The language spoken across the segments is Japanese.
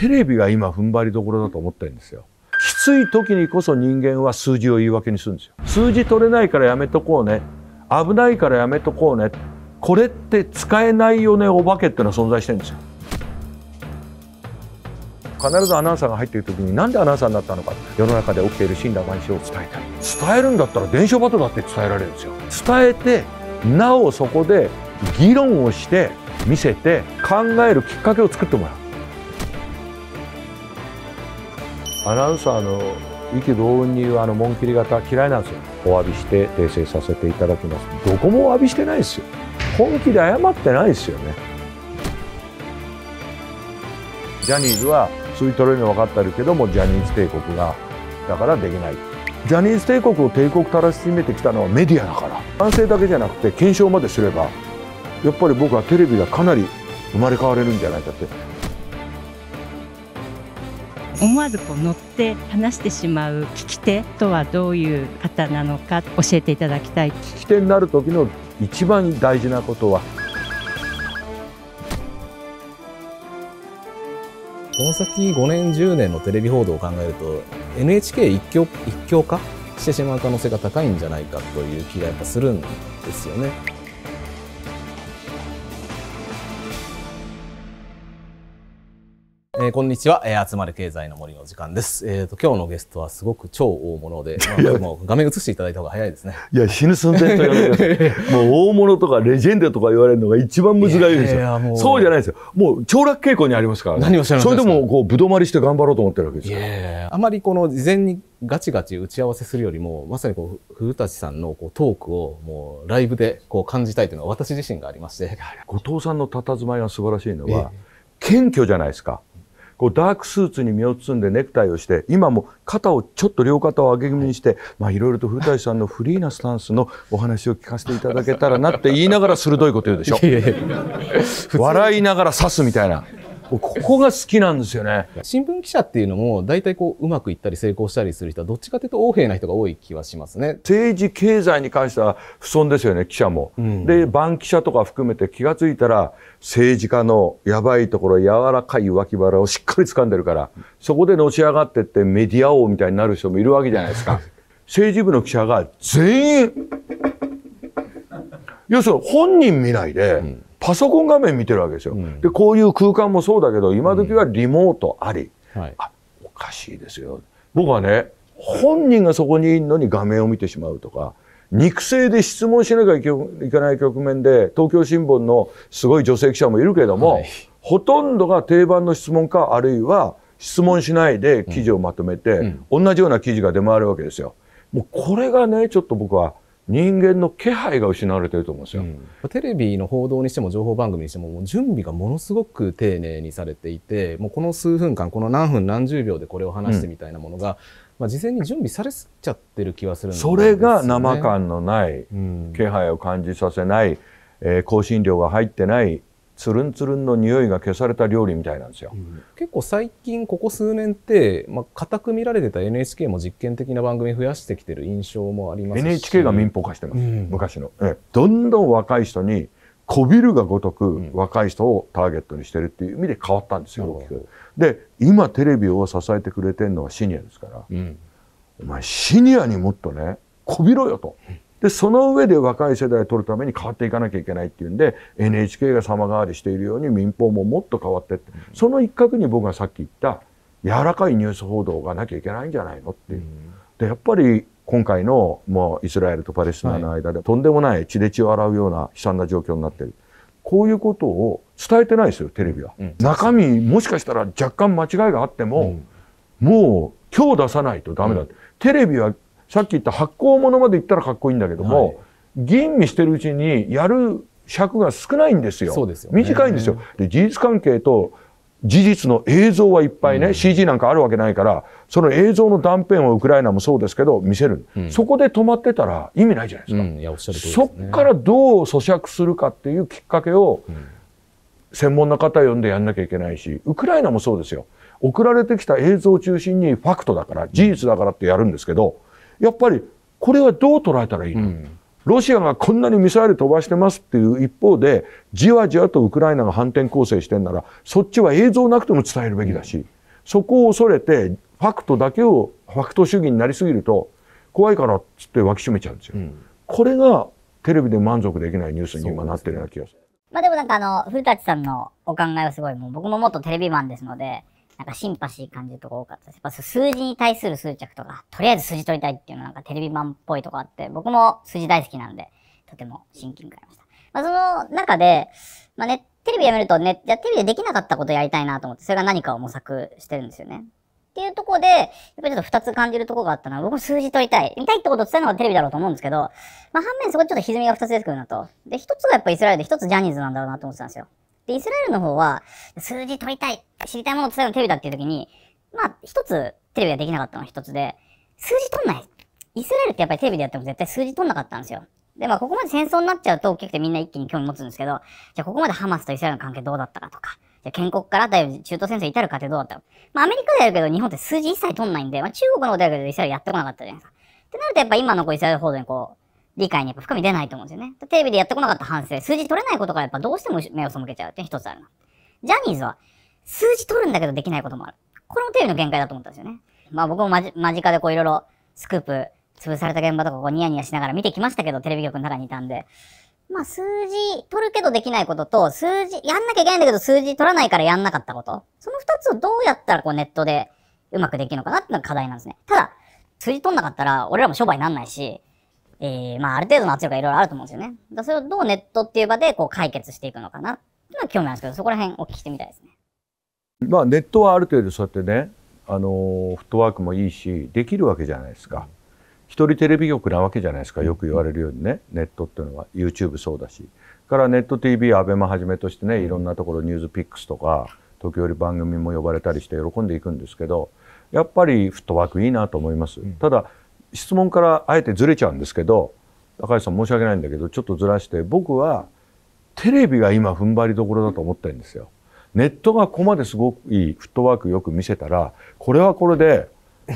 テレビが今踏ん張りどころだと思ってるんですよ。きつい時にこそ人間は数字を言い訳にするんですよ。数字取れないからやめとこうね。危ないからやめとこうね。これって使えないよねお化けってのは存在してるんですよ。必ずアナウンサーが入っている時に何でアナウンサーになったのか世の中で起きている死んだ万象を伝えたい伝えるんだったら伝承バトだって伝えられるんですよ伝えてなおそこで議論をして見せて考えるきっかけを作ってもらうアナウンサーの意気同運に言うあの紋切り型嫌いなんですよお詫びして訂正させていただきますどこもお詫びしてないですよ本気で謝ってないですよねジャニーズは吸い取れるの分かってるけどもジャニーズ帝国がだからできないジャニーズ帝国を帝国たらし詰めてきたのはメディアだから男性だけじゃなくて検証まですればやっぱり僕はテレビがかなり生まれ変われるんじゃないかって思わずこう乗って話してしまう聞き手とはどういう方なのか教えていただきたい聞き手になる時の一番大事なことはこの先5年10年のテレビ報道を考えると NHK 一強一強化してしまう可能性が高いんじゃないかという気がやっぱするんですよね。えー、こんにちは、えー、集まる経済の森の時間です。えっ、ー、と今日のゲストはすごく超大物で、まあ、もう画面映していただいた方が早いですね。いや死ぬ寸前と言われて、もう大物とかレジェンドとか言われるのが一番難しいですよ。そうじゃないですよ。もう凋落傾向にありますから、ね、何をおんそれでもこうぶどまりして頑張ろうと思ってるわけですよ。あまりこの事前にガチガチ打ち合わせするよりも、まさにこう古舘さんのこうトークをもうライブでこう感じたいというのは私自身がありまして。後藤さんの佇まいが素晴らしいのは、謙虚じゃないですか。こうダークスーツに身を包んでネクタイをして今も肩をちょっと両肩を上げ気味にして、まあ、いろいろと古谷さんのフリーなスタンスのお話を聞かせていただけたらなって言いながら鋭いこと言うでしょ笑いながら刺すみたいな。ここが好きなんですよね。新聞記者っていうのも、大体こう、うまくいったり成功したりする人は、どっちかというと横柄な人が多い気はしますね。政治、経済に関しては不損ですよね、記者も。うん、で、番記者とか含めて気がついたら、政治家のやばいところ、柔らかい脇腹をしっかり掴んでるから、そこでのし上がってってメディア王みたいになる人もいるわけじゃないですか。政治部の記者が全員、要するに本人見ないで、うんパソコン画面見てるわけですよ。うん、で、こういう空間もそうだけど、今時はリモートあり。はい、あ、おかしいですよ。僕はね、本人がそこにいるのに画面を見てしまうとか、肉声で質問しなきゃいけない局面で、東京新聞のすごい女性記者もいるけども、はい、ほとんどが定番の質問か、あるいは質問しないで記事をまとめて、うんうん、同じような記事が出回るわけですよ。もうこれがね、ちょっと僕は人間の気配が失われてると思うんですよ、うん、テレビの報道にしても情報番組にしてももう準備がものすごく丁寧にされていてもうこの数分間この何分何十秒でこれを話してみたいなものが、うん、まあ、事前に準備されちゃってる気はするんです、ね、それが生感のない、気配を感じさせない、えー、香辛料が入ってないつるんつるんの匂いが消された料理みたいなんですよ、うん、結構最近ここ数年って、まあ、固く見られてた NHK も実験的な番組増やしてきてる印象もあります NHK が民放化してます、うん、昔の、えどんどん若い人にこびるがごとく若い人をターゲットにしてるっていう意味で変わったんですよ、大きく。で今テレビを支えてくれてるのはシニアですから、うん、お前シニアにもっとねこびろよと。で、その上で若い世代を取るために変わっていかなきゃいけないっていうんで、NHK が様変わりしているように民放ももっと変わってって、その一角に僕がさっき言った、柔らかいニュース報道がなきゃいけないんじゃないのっていう。で、やっぱり今回のもうイスラエルとパレスチナの間で、とんでもない血で血を洗うような悲惨な状況になってる。こういうことを伝えてないですよ、テレビは。中身、もしかしたら若干間違いがあっても、もう今日出さないとダメだ、って。テレビはさっき言った発行物までいったらかっこいいんだけども、はい、吟味してるうちにやる尺が少ないんですよ。そうですよ、ね、短いんですよ。で、事実関係と事実の映像はいっぱいね、うん、CG なんかあるわけないから、その映像の断片をウクライナもそうですけど、見せる、うん、そこで止まってたら意味ないじゃないですか。うん、いやおっしゃるね、そこからどう咀嚼するかっていうきっかけを、専門の方呼んでやんなきゃいけないし、ウクライナもそうですよ。送られてきた映像を中心にファクトだから、事実だからってやるんですけど、やっぱりこれはどう捉えたらいいの、うん、ロシアがこんなにミサイル飛ばしてますっていう一方で、じわじわとウクライナが反転攻勢してんなら、そっちは映像なくても伝えるべきだし、そこを恐れて、ファクトだけを、ファクト主義になりすぎると、怖いからっつってき締めちゃうんですよ。うん、これがテレビで満足できないニュースに今なってるような気がする。まあでもなんかあの、古さんのお考えはすごい、もう僕も元テレビマンですので、なんかシンパシー感じるとこ多かったです。やっぱ数字に対する執着とか、とりあえず数字取りたいっていうのなんかテレビ版っぽいとこあって、僕も数字大好きなんで、とても親近感ありました。まあ、その中で、まあ、ね、テレビやめるとね、じゃテレビでできなかったことやりたいなと思って、それが何かを模索してるんですよね。っていうとこで、やっぱりちょっと二つ感じるとこがあったのは、僕も数字取りたい。見たいってことを伝えるのがテレビだろうと思うんですけど、まあ反面そこちょっと歪みが二つ出てくるなと。で、一つがやっぱイスラエルで一つジャニーズなんだろうなと思ってたんですよ。で、イスラエルの方は、数字取りたい、知りたいものを伝えるテレビだっていう時に、まあ、一つテレビができなかったの一つで、数字取んない。イスラエルってやっぱりテレビでやっても絶対数字取んなかったんですよ。で、まあ、ここまで戦争になっちゃうと、大きくてみんな一気に興味持つんですけど、じゃあここまでハマスとイスラエルの関係どうだったかとか、じゃ建国からだいぶ中東戦争至る過程どうだったか。まあ、アメリカでやるけど、日本って数字一切取んないんで、まあ、中国の方でやるけど、イスラエルやってこなかったじゃないですか。ってなると、やっぱ今のこうイスラエル報道にこう、理解にやっぱ深み出ないと思うんですよね。テレビでやってこなかった反省、数字取れないことからやっぱどうしても目を背けちゃうって一つあるな。ジャニーズは数字取るんだけどできないこともある。これもテレビの限界だと思ったんですよね。まあ僕も間近でこういろいろスクープ、潰された現場とかこうニヤニヤしながら見てきましたけど、テレビ局の中にいたんで。まあ数字取るけどできないことと、数字、やんなきゃいけないんだけど数字取らないからやんなかったこと。その二つをどうやったらこうネットでうまくできるのかなっていうのが課題なんですね。ただ、数字取んなかったら俺らも商売になんないし、えー、まあ、ある程度の圧力がいろいろあると思うんですよね。だそれをどうネットっていう場でこう解決していくのかなっていうのは興味あるんですけど、そこら辺お聞きしてみたいですね。まあ、ネットはある程度そうやってね、あのフットワークもいいし、できるわけじゃないですか。一人テレビ局なわけじゃないですか。よく言われるようにね、ネットっていうのは YouTube そうだし。からネット TV、アベマはじめとしてね、いろんなところニュースピックスとか、時折番組も呼ばれたりして喜んでいくんですけど、やっぱりフットワークいいなと思います。ただ、質問からあえてずれちゃうんですけど高橋さん申し訳ないんだけどちょっとずらして僕はテレビが今踏ん張りどころだと思ってるんですよ。ネットがここまですごくいいフットワークよく見せたらこれはこれで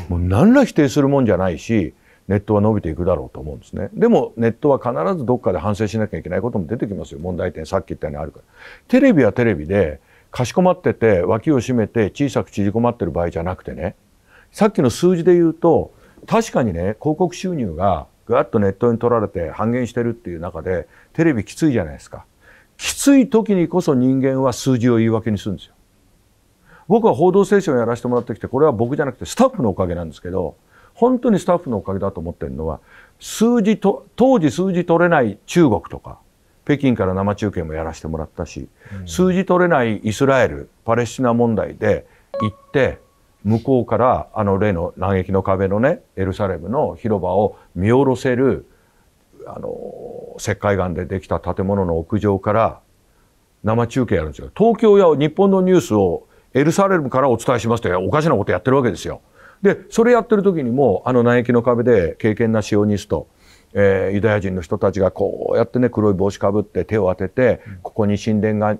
もう何ら否定するもんじゃないしネットは伸びていくだろうと思うんですね。でもネットは必ずどっかで反省しなきゃいけないことも出てきますよ。問題点さっき言ったようにあるから。テレビはテレビでかしこまってて脇を締めて小さく縮こまってる場合じゃなくてねさっきの数字で言うと確かにね、広告収入がぐわっとネットに取られて半減してるっていう中で、テレビきついじゃないですか。きつい時にこそ人間は数字を言い訳にするんですよ。僕は報道ステーションやらせてもらってきて、これは僕じゃなくてスタッフのおかげなんですけど、本当にスタッフのおかげだと思ってるのは、数字と、当時数字取れない中国とか、北京から生中継もやらせてもらったし、うん、数字取れないイスラエル、パレスチナ問題で行って、向こうからあの例の南撃の壁のねエルサレムの広場を見下ろせるあの石灰岩でできた建物の屋上から生中継やるんですよ東京や日本のニュースをエルサレムからお伝えしますとおかしなことやってるわけですよ。でそれやってる時にもあの南域の壁で敬虔なシオニスト、えー、ユダヤ人の人たちがこうやってね黒い帽子かぶって手を当ててここに神殿が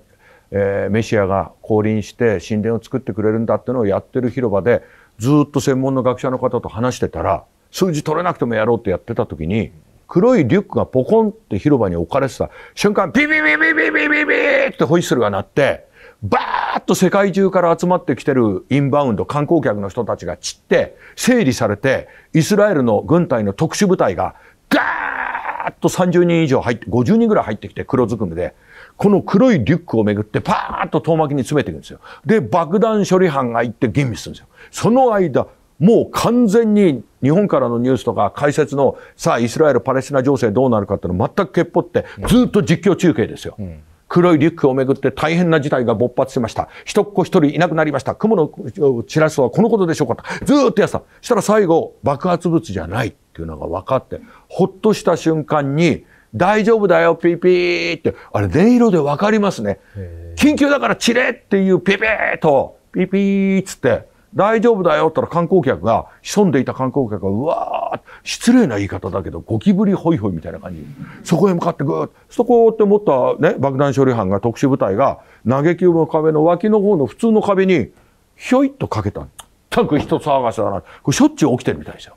えー、メシアが降臨して神殿を作ってくれるんだってのをやってる広場でずっと専門の学者の方と話してたら数字取れなくてもやろうってやってた時に黒いリュックがポコンって広場に置かれてた瞬間ビビビビビビビビってホイッスルが鳴ってバーッと世界中から集まってきてるインバウンド観光客の人たちが散って整理されてイスラエルの軍隊の特殊部隊がガーッと30人以上入って50人ぐらい入ってきて黒ずくめでこの黒いリュックをめぐってパーッと遠巻きに詰めていくんですよ。で、爆弾処理班が行って吟味するんですよ。その間、もう完全に日本からのニュースとか解説のさあイスラエル・パレスチナ情勢どうなるかっていうの全くけっぽってずっと実況中継ですよ。うん黒いリュックをめぐって大変な事態が勃発しました。一っ子一人いなくなりました。雲の散らすはこのことでしょうかと。ずーっとやってた。したら最後、爆発物じゃないっていうのが分かって、ほっとした瞬間に、大丈夫だよ、ピーピーって、あれ、音色でわかりますね。緊急だから散れっていうピーピーと、ピーピーっつって、大丈夫だよって言ったら観光客が、潜んでいた観光客が、うわー失礼な言い方だけど、ゴキブリホイホイみたいな感じ。そこへ向かってぐーっと、そこって持ったね、爆弾処理班が、特殊部隊が、嘆きの壁の脇の方の普通の壁に、ひょいっとかけた。たく人騒がしだな。これしょっちゅう起きてるみたいですよ。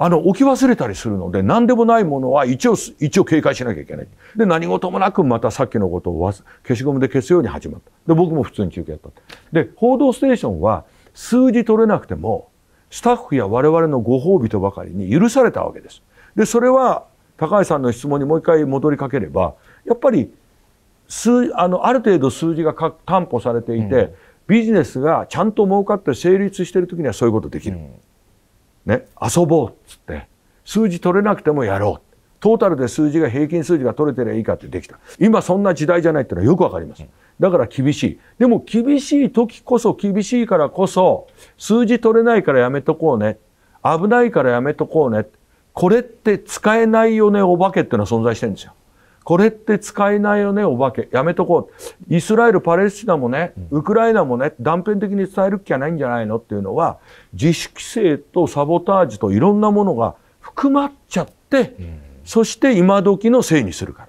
あの、置き忘れたりするので、何でもないものは一応、一応警戒しなきゃいけない。で、何事もなくまたさっきのことを消しゴムで消すように始まった。で、僕も普通に休憩やった。で、報道ステーションは数字取れなくても、スタッフや我々のご褒美とばかりに許されたわけです。で、それは、高橋さんの質問にもう一回戻りかければ、やっぱり、数、あの、ある程度数字が担保されていて、うん、ビジネスがちゃんと儲かって成立しているきにはそういうことできる。うんね、遊ぼうっつって、数字取れなくてもやろう。トータルで数字が平均数字が取れてりゃいいかってできた。今そんな時代じゃないっていうのはよくわかります。だから厳しい。でも厳しい時こそ厳しいからこそ、数字取れないからやめとこうね。危ないからやめとこうね。これって使えないよね、お化けっていうのは存在してるんですよ。これって使えないよね、お化け。やめとこう。イスラエル、パレスチナもね、ウクライナもね、断片的に伝える気はないんじゃないのっていうのは、自主規制とサボタージュといろんなものが含まっちゃって、そして今時のせいにするから。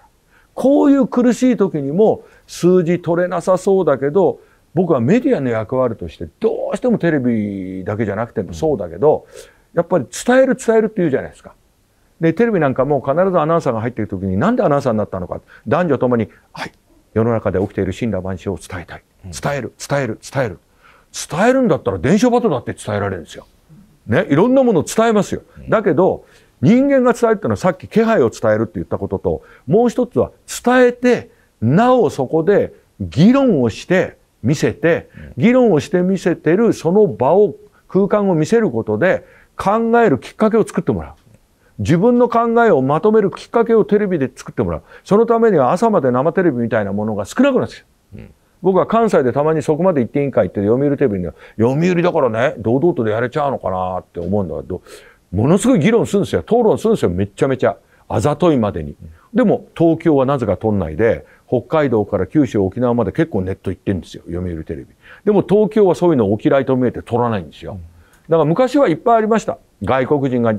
こういう苦しい時にも数字取れなさそうだけど、僕はメディアの役割としてどうしてもテレビだけじゃなくてもそうだけど、やっぱり伝える伝えるって言うじゃないですか。で、テレビなんかも必ずアナウンサーが入っている時に、なんでアナウンサーになったのか。男女ともに、はい、世の中で起きている神羅万象を伝えたい。伝える、伝える、伝える。伝えるんだったら伝承バトだって伝えられるんですよ。ね、いろんなものを伝えますよ。だけど、人間が伝えるっていうのはさっき気配を伝えるって言ったことと、もう一つは伝えて、なおそこで議論をして見せて、議論をして見せてるその場を、空間を見せることで考えるきっかけを作ってもらう。自分の考えをまとめるきっかけをテレビで作ってもらう。そのためには朝まで生テレビみたいなものが少なくなってきた。うん僕は関西でたまにそこまで行っていいんかいって読売テレビには、読売だからね、堂々とでやれちゃうのかなって思うんだけど、ものすごい議論するんですよ。討論するんですよ。めちゃめちゃ。あざといまでに。でも、東京はなぜか都内で、北海道から九州、沖縄まで結構ネット行ってるんですよ。読売テレビ。でも東京はそういうのをお嫌いと見えて取らないんですよ。だから昔はいっぱいありました。外国人が、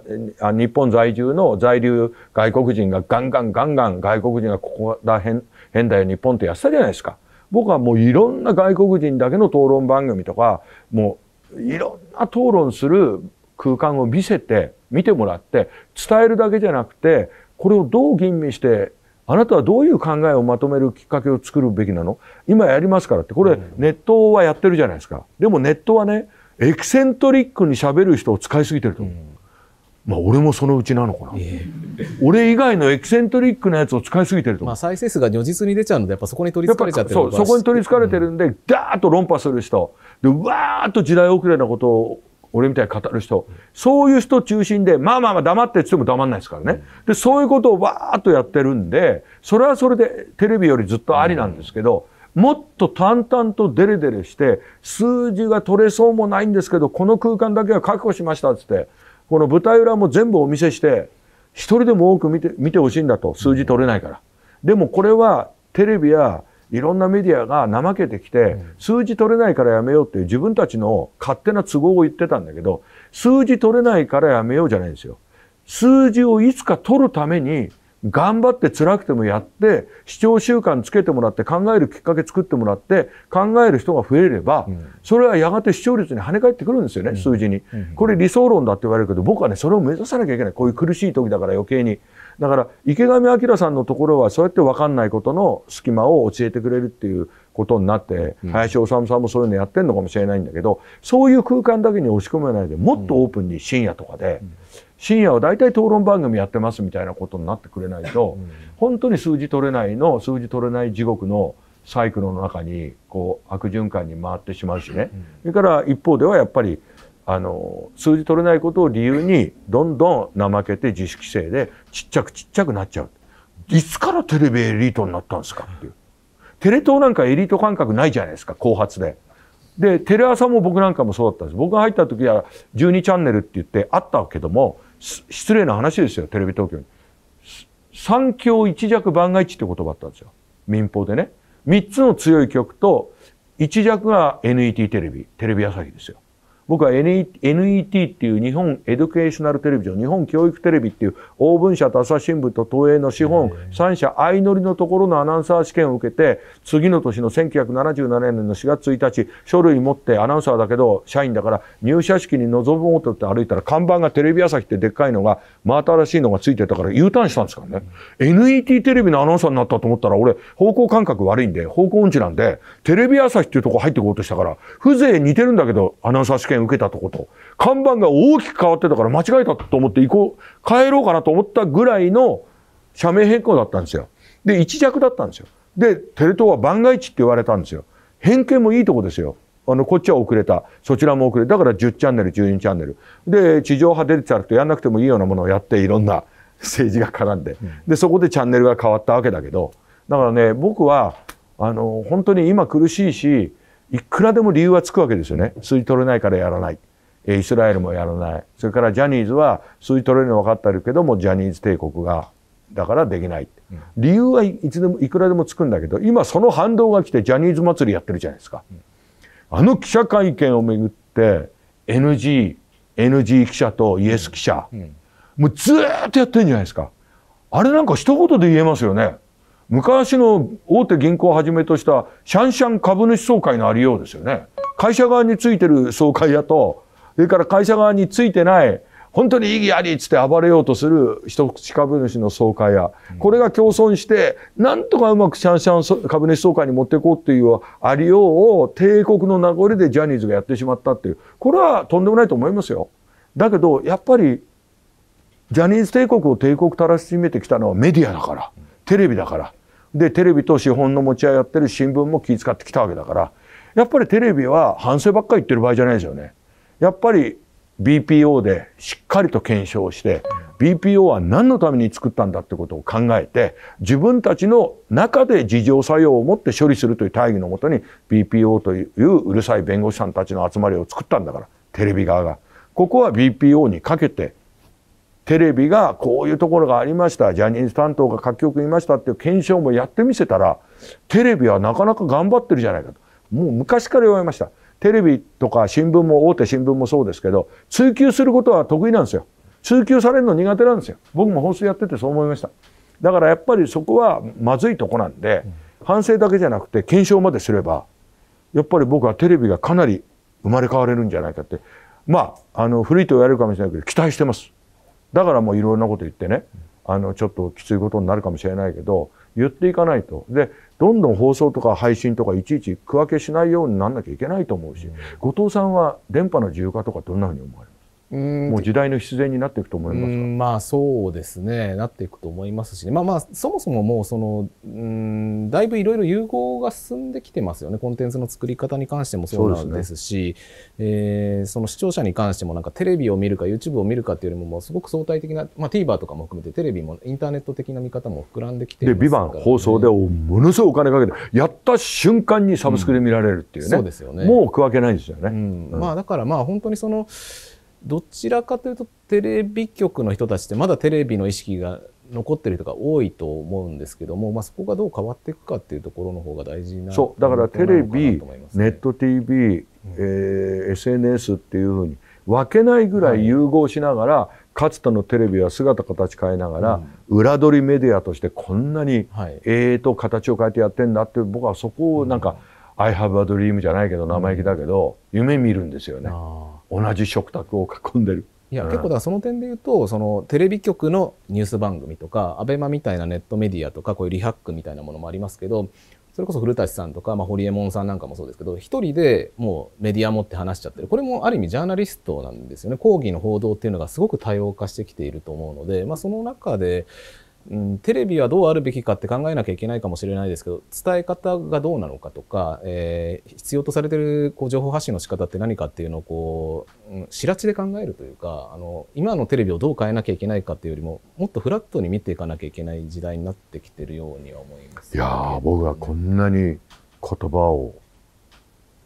日本在住の在留外国人がガンガンガンガン外国人がここら辺、変だよ日本ってやってたじゃないですか。僕はもういろんな外国人だけの討論番組とか、もういろんな討論する空間を見せて、見てもらって、伝えるだけじゃなくて、これをどう吟味して、あなたはどういう考えをまとめるきっかけを作るべきなの今やりますからって、これネットはやってるじゃないですか。でもネットはね、エキセントリックにしゃべる人を使いすぎてると思う。まあ、俺もそのうちなのかな、えー、俺以外のエキセントリックなやつを使いすぎてるとまあ、再生数が如実に出ちゃうのでやっぱそこに取りつかれちゃってるそうそこに取りつかれてるんで、うん、ダーッと論破する人でわーっと時代遅れなことを俺みたいに語る人そういう人中心でまあまあまあ黙ってっつっても黙んないですからね、うん、でそういうことをわーっとやってるんでそれはそれでテレビよりずっとありなんですけど、うんもっと淡々とデレデレして、数字が取れそうもないんですけど、この空間だけは確保しましたっつって、この舞台裏も全部お見せして、一人でも多く見て、見てほしいんだと、数字取れないから。でもこれはテレビやいろんなメディアが怠けてきて、数字取れないからやめようっていう自分たちの勝手な都合を言ってたんだけど、数字取れないからやめようじゃないんですよ。数字をいつか取るために頑張って辛くてもやって、視聴習慣つけてもらって、考えるきっかけ作ってもらって、考える人が増えれば、それはやがて視聴率に跳ね返ってくるんですよね、数字に、これ理想論だって言われるけど、僕はね、それを目指さなきゃいけない。こういう苦しい時だから余計に。だから、池上彰さんのところは、そうやって分かんないことの隙間を教えてくれるっていうことになって、林修さんもそういうのやってんのかもしれないんだけど、そういう空間だけに押し込めないで、もっとオープンに深夜とかで、うん深夜は大体討論番組やってますみたいなことになってくれないと、うん、本当に数字取れないの、数字取れない地獄のサイクルの中に、こう、悪循環に回ってしまうしね。それから一方ではやっぱり、あの、数字取れないことを理由に、どんどん怠けて自主規制で、ちっちゃくちっちゃくなっちゃう。いつからテレビエリートになったんですかっていう。テレ東なんかエリート感覚ないじゃないですか、後発で。で、テレ朝も僕なんかもそうだったんです。僕が入った時は12チャンネルって言ってあったけども、失礼な話ですよ、テレビ東京に。三強一弱万が一って言葉あったんですよ。民放でね。三つの強い局と、一弱が NET テレビ、テレビ朝日ですよ。僕は NET っていう日本エデュケーショナルテレビジョン、日本教育テレビっていう大文社と朝日新聞と東映の資本3社相乗りのところのアナウンサー試験を受けて、次の年の1977年の4月1日、書類持ってアナウンサーだけど社員だから入社式に臨もうとって歩いたら看板がテレビ朝日ってでっかいのが、真新しいのがついてたから U ターンしたんですからね。NET テレビのアナウンサーになったと思ったら俺方向感覚悪いんで、方向音痴なんで、テレビ朝日っていうとこ入ってこうとしたから、風情似てるんだけどアナウンサー試験受けたとこと、看板が大きく変わってたから間違えたと思って行こう、帰ろうかなと思ったぐらいの社名変更だったんですよ。で、一弱だったんですよ。で、テレ東は万が一って言われたんですよ。偏見もいいとこですよ。あの、こっちは遅れた。そちらも遅れた。だから10チャンネル、12チャンネル。で、地上波出てたらとやんなくてもいいようなものをやって、いろんな 政治が絡んで。で、そこでチャンネルが変わったわけだけど。だからね、僕は、あの、本当に今苦しいし、いくらでも理由はつくわけですよね。吸い取れないからやらない。イスラエルもやらない。それからジャニーズは吸い取れるの分かってるけども、ジャニーズ帝国が、だからできない。理由はいつでも、いくらでもつくんだけど、今その反動が来てジャニーズ祭りやってるじゃないですか。あの記者会見をめぐって、NG、NG 記者とイエス記者、もうずっとやってるんじゃないですか。あれなんか一言で言えますよね。昔の大手銀行をはじめとしたシャンシャン株主総会のありようですよね。会社側についてる総会やと、それから会社側についてない、本当に意義ありっつって暴れようとする一口株主の総会や、これが共存して、なんとかうまくシャンシャン株主総会に持っていこうっていうありようを帝国の名残でジャニーズがやってしまったっていう、これはとんでもないと思いますよ。だけど、やっぱり、ジャニーズ帝国を帝国たらしめてきたのはメディアだから、テレビだから、でテレビと資本の持ち合いやってる新聞も気遣ってきたわけだからやっぱりテレビは反省ばっかり言ってる場合じゃないですよね。やっぱり BPO でしっかりと検証して BPO は何のために作ったんだってことを考えて自分たちの中で自浄作用を持って処理するという大義のもとに BPO といううるさい弁護士さんたちの集まりを作ったんだからテレビ側が。ここは BPO にかけてテレビがこういうところがありました、ジャニーズ担当が各局いましたっていう検証もやってみせたら、テレビはなかなか頑張ってるじゃないかと。もう昔から言われました。テレビとか新聞も大手新聞もそうですけど、追求することは得意なんですよ。追求されるの苦手なんですよ。僕も放送やっててそう思いました。だからやっぱりそこはまずいとこなんで、反省だけじゃなくて検証まですれば、やっぱり僕はテレビがかなり生まれ変われるんじゃないかって、まあ、あの、古いと言われるかもしれないけど、期待してます。だからもういろんなこと言ってね、あの、ちょっときついことになるかもしれないけど、言っていかないと。で、どんどん放送とか配信とかいちいち区分けしないようになんなきゃいけないと思うし、後藤さんは電波の自由化とかどんなふうに思われるもう時代の必然になっていくと思いますまあそうですねなっていくと思いますし、ね、まあまあそもそももうそのうんだいぶいろいろ融合が進んできてますよねコンテンツの作り方に関してもそうなんですしそ、ね、えー、その視聴者に関してもなんかテレビを見るか YouTube を見るかっていうよりももうすごく相対的な、まあ、TVer とかも含めてテレビもインターネット的な見方も膨らんできて、ね、で「ビバン放送でものすごいお金かけてやった瞬間にサブスクで見られるっていうね、うん、そうですよねもう区わけないですよね。うん、うん、まあ、だからまあ本当にそのどちらかというとテレビ局の人たちってまだテレビの意識が残ってる人が多いと思うんですけども、まあ、そこがどう変わっていくかっていうところの方が大事なそうだからテレビ、ね、ネット TV、えー、SNS っていうふうに分けないぐらい融合しながら、はい、かつてのテレビは姿形変えながら、うん、裏取りメディアとしてこんなにええと形を変えてやってんだって僕はそこをなんか「うん、I have a dream」じゃないけど生意気だけど夢見るんですよね。同じ食卓を囲んでる。いや、うん、結構だからその点で言うとそのテレビ局のニュース番組とか ABEMA みたいなネットメディアとかこういうリハックみたいなものもありますけどそれこそ古舘さんとか、まあ、堀江門さんなんかもそうですけど一人でもうメディア持って話しちゃってるこれもある意味ジャーナリストなんですよね講義の報道っていうのがすごく多様化してきていると思うので、まあ、その中でうん、テレビはどうあるべきかって考えなきゃいけないかもしれないですけど伝え方がどうなのかとか、えー、必要とされてるこう情報発信の仕方って何かっていうのをこう、うん、白地で考えるというかあの今のテレビをどう変えなきゃいけないかっていうよりももっとフラットに見ていかなきゃいけない時代になってきてるようには思います、ね、いや僕はこんなに言葉を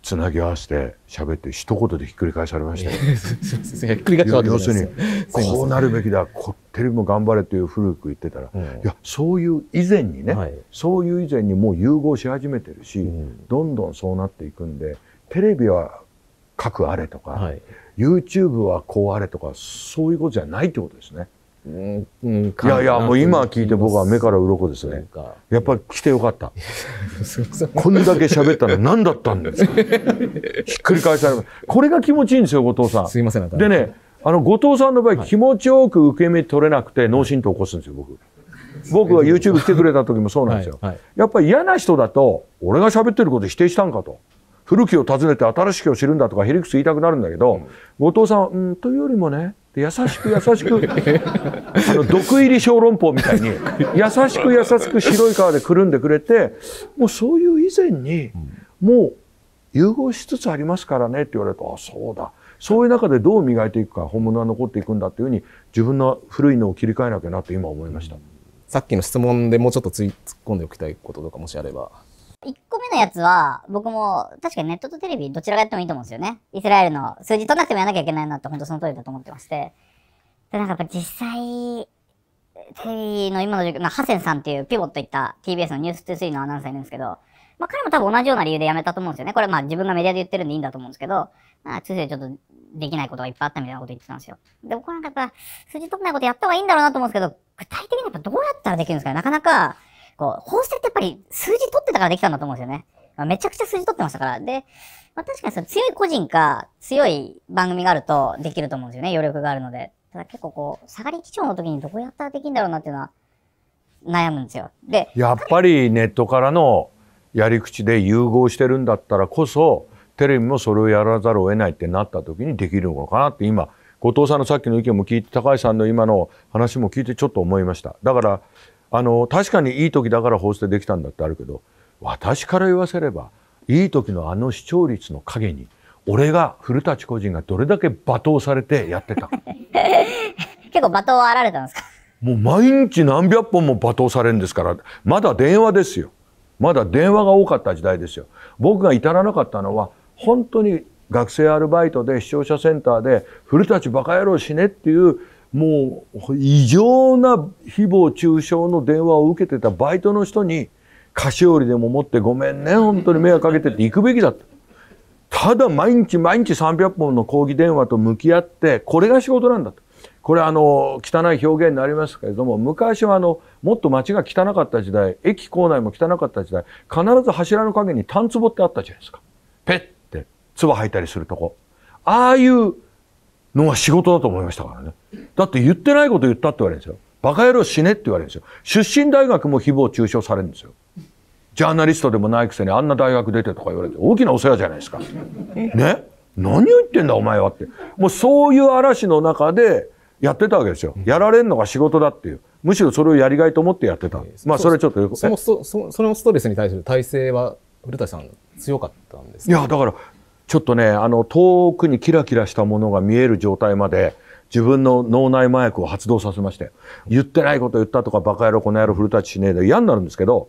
つなぎ合わせて喋って一言でひっくり返されましたよ。ひっくり返要するにこうなるべきだこテレビも頑張れという古く言ってたら、うん、いやそういう以前にね、はい、そういう以前にもう融合し始めてるし、うん、どんどんそうなっていくんでテレビは各あれとか、はい、YouTube はこうあれとかそういうことじゃないってことですね。うんいやいやもう今聞いて僕は目から鱗ですねやっぱり来てよかった こんだけ喋ったの 何だったんですかひっくり返されまこれが気持ちいいんですよ後藤さんすいませんでねあの後藤さんの場合、はい、気持ちよく受け身取れなくて脳震盪起こすんですよ僕僕が YouTube 来てくれた時もそうなんですよ、はいはい、やっぱり嫌な人だと俺が喋ってること否定したんかと古きを訪ねて新しきを知るんだとかヘリクス言いたくなるんだけど、うん、後藤さん、うん、というよりもねで優しく優しくあの毒入り小籠包みたいに優しく優しく白い皮でくるんでくれてもうそういう以前にもう融合しつつありますからねって言われるとあそうだそういう中でどう磨いていくか本物は残っていくんだっていうふうに自分の古いのを切り替えなきゃなって今思いました、さっきの質問でもうちょっと突っ込んでおきたいこととかもしあれば1個目のやつは、僕も確かにネットとテレビどちらがやってもいいと思うんですよね。イスラエルの数字取らなくてもやらなきゃいけないなって本当その通りだと思ってまして。で、なんかやっぱ実際、テレビの今の状況、まあ、ハセンさんっていうピボットいった TBS のニュース2 3のアナウンサーいるんですけど、まあ彼も多分同じような理由で辞めたと思うんですよね。これまあ自分がメディアで言ってるんでいいんだと思うんですけど、まあ2 3ちょっとできないことがいっぱいあったみたいなこと言ってたんですよ。で、僕はなんかやっぱ数字取らないことやった方がいいんだろうなと思うんですけど、具体的にやっぱどうやったらできるんですかねなかなか、こう、本戦ってやっぱり数字取ってたからできたんだと思うんですよね。まあ、めちゃくちゃ数字取ってましたから。で、まあ、確かにその強い個人か強い番組があるとできると思うんですよね。余力があるので。ただ結構こう、下がり基調の時にどこやったらできるんだろうなっていうのは悩むんですよ。で、やっぱりネットからのやり口で融合してるんだったらこそ、テレビもそれをやらざるを得ないってなった時にできるのかなって今、後藤さんのさっきの意見も聞いて、高橋さんの今の話も聞いてちょっと思いました。だから、あの確かにいい時だから放制できたんだってあるけど私から言わせればいい時のあの視聴率の陰に俺が古舘個人がどれだけ罵倒されてやってた 結構罵倒はあられたんですかもう毎日何百本も罵倒されるんですからまだ電話ですよまだ電話が多かった時代ですよ僕が至らなかったのは本当に学生アルバイトで視聴者センターで古舘バカ野郎死ねっていうもう異常な誹謗中傷の電話を受けてたバイトの人に菓子折りでも持ってごめんね本当に迷惑かけてって行くべきだったただ毎日毎日300本の抗議電話と向き合ってこれが仕事なんだとこれあの汚い表現になりますけれども昔はあのもっと街が汚かった時代駅構内も汚かった時代必ず柱の陰にタ壺ってあったじゃないですかペッて唾吐いたりするとこああいうのが仕事だと思いましたからね。だって言ってないこと言ったって言われるんですよ。バカ野郎死ねって言われるんですよ。出身大学も誹謗中傷されるんですよ。ジャーナリストでもないくせにあんな大学出てとか言われて大きなお世話じゃないですか。ね何を言ってんだお前はって。もうそういう嵐の中でやってたわけですよ。やられるのが仕事だっていう。むしろそれをやりがいと思ってやってた。まあそれちょっとそのそそのストレスに対する体制は古田さん強かったんですいやだからちょっとね、あの、遠くにキラキラしたものが見える状態まで、自分の脳内麻薬を発動させまして、言ってないこと言ったとか、バカ野郎、この野郎、フルタッチしねえで嫌になるんですけど、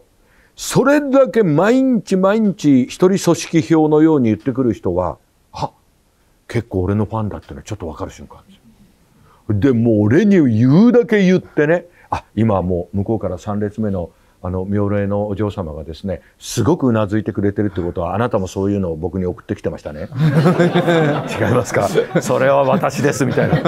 それだけ毎日毎日、一人組織票のように言ってくる人は、あ結構俺のファンだってのはちょっとわかる瞬間ですよ。で、もう俺に言うだけ言ってね、あ、今はもう向こうから3列目のあの妙齢のお嬢様がですねすごくうなずいてくれてるってことはあなたもそういうのを僕に送ってきてましたね 違いますかそれは私ですみたいな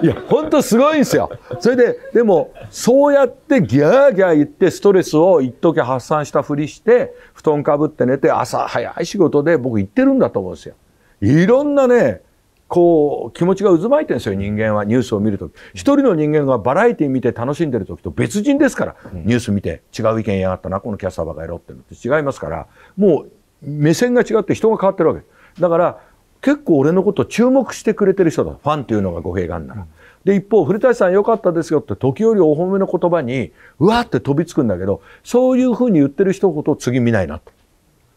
いやほんとすごいんですよそれででもそうやってギャーギャー言ってストレスを一時発散したふりして布団かぶって寝て朝早い仕事で僕行ってるんだと思うんですよいろんなねこう、気持ちが渦巻いてるんですよ、人間は、ニュースを見るとき。一人の人間がバラエティ見て楽しんでるときと別人ですから、ニュース見て、違う意見やがったな、このキャスターバやろうってのって違いますから、もう、目線が違って人が変わってるわけ。だから、結構俺のこと注目してくれてる人だ。ファンっていうのが語弊があるなら。で、一方、古谷さん良かったですよって、時折お褒めの言葉に、うわって飛びつくんだけど、そういうふうに言ってる人ほど次見ないなと。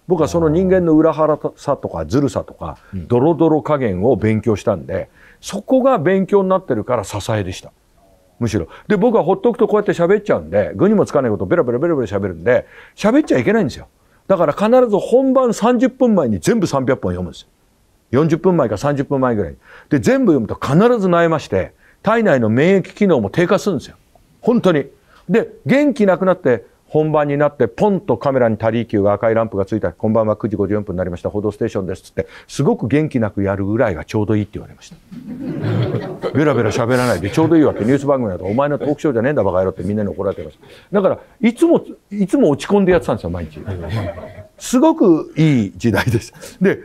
僕はその人間の裏腹さとかずるさとか、ドロドロ加減を勉強したんで、そこが勉強になってるから支えでした。むしろ。で、僕はほっとくとこうやって喋っちゃうんで、具にもつかないことをベラベラベラベラ喋るんで、喋っちゃいけないんですよ。だから必ず本番30分前に全部300本読むんですよ。40分前か30分前ぐらいに。で、全部読むと必ず悩まして、体内の免疫機能も低下するんですよ。本当に。で、元気なくなって、本番になってポンとカメラにタリー球が赤いランプがついたこんばんは9時54分になりました「報道ステーションです」ってすごく元気なくやるぐらいがちょうどいいって言われましたベラベラ喋らないでちょうどいいわってニュース番組だとお前のトークショーじゃねえんだバカ野郎ってみんなに怒られてましただからいつもいつも落ち込んでやってたんですよ毎日すごくいい時代ですで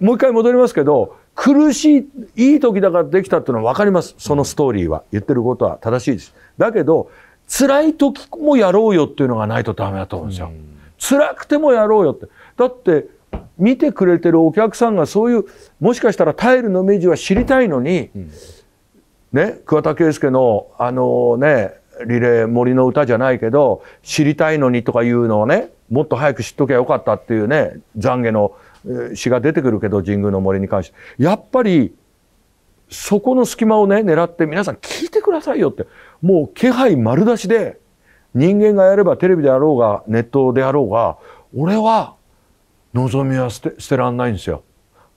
もう一回戻りますけど苦しいいい時だからできたっていうのは分かりますそのストーリーは言ってることは正しいですだけど辛い時もやろうよっていうのがないとダメだと思うんですよ。辛くてもやろうよって。だって見てくれてるお客さんがそういうもしかしたらタイルの目地は知りたいのに、うん、ね桑田佳祐のあのねリレー森の歌じゃないけど知りたいのにとかいうのをねもっと早く知っときゃよかったっていうね懺悔の詩が出てくるけど神宮の森に関してやっぱりそこの隙間をね、狙って皆さん聞いてくださいよって、もう気配丸出しで、人間がやればテレビであろうが、ネットであろうが、俺は望みは捨て捨てらんないんですよ。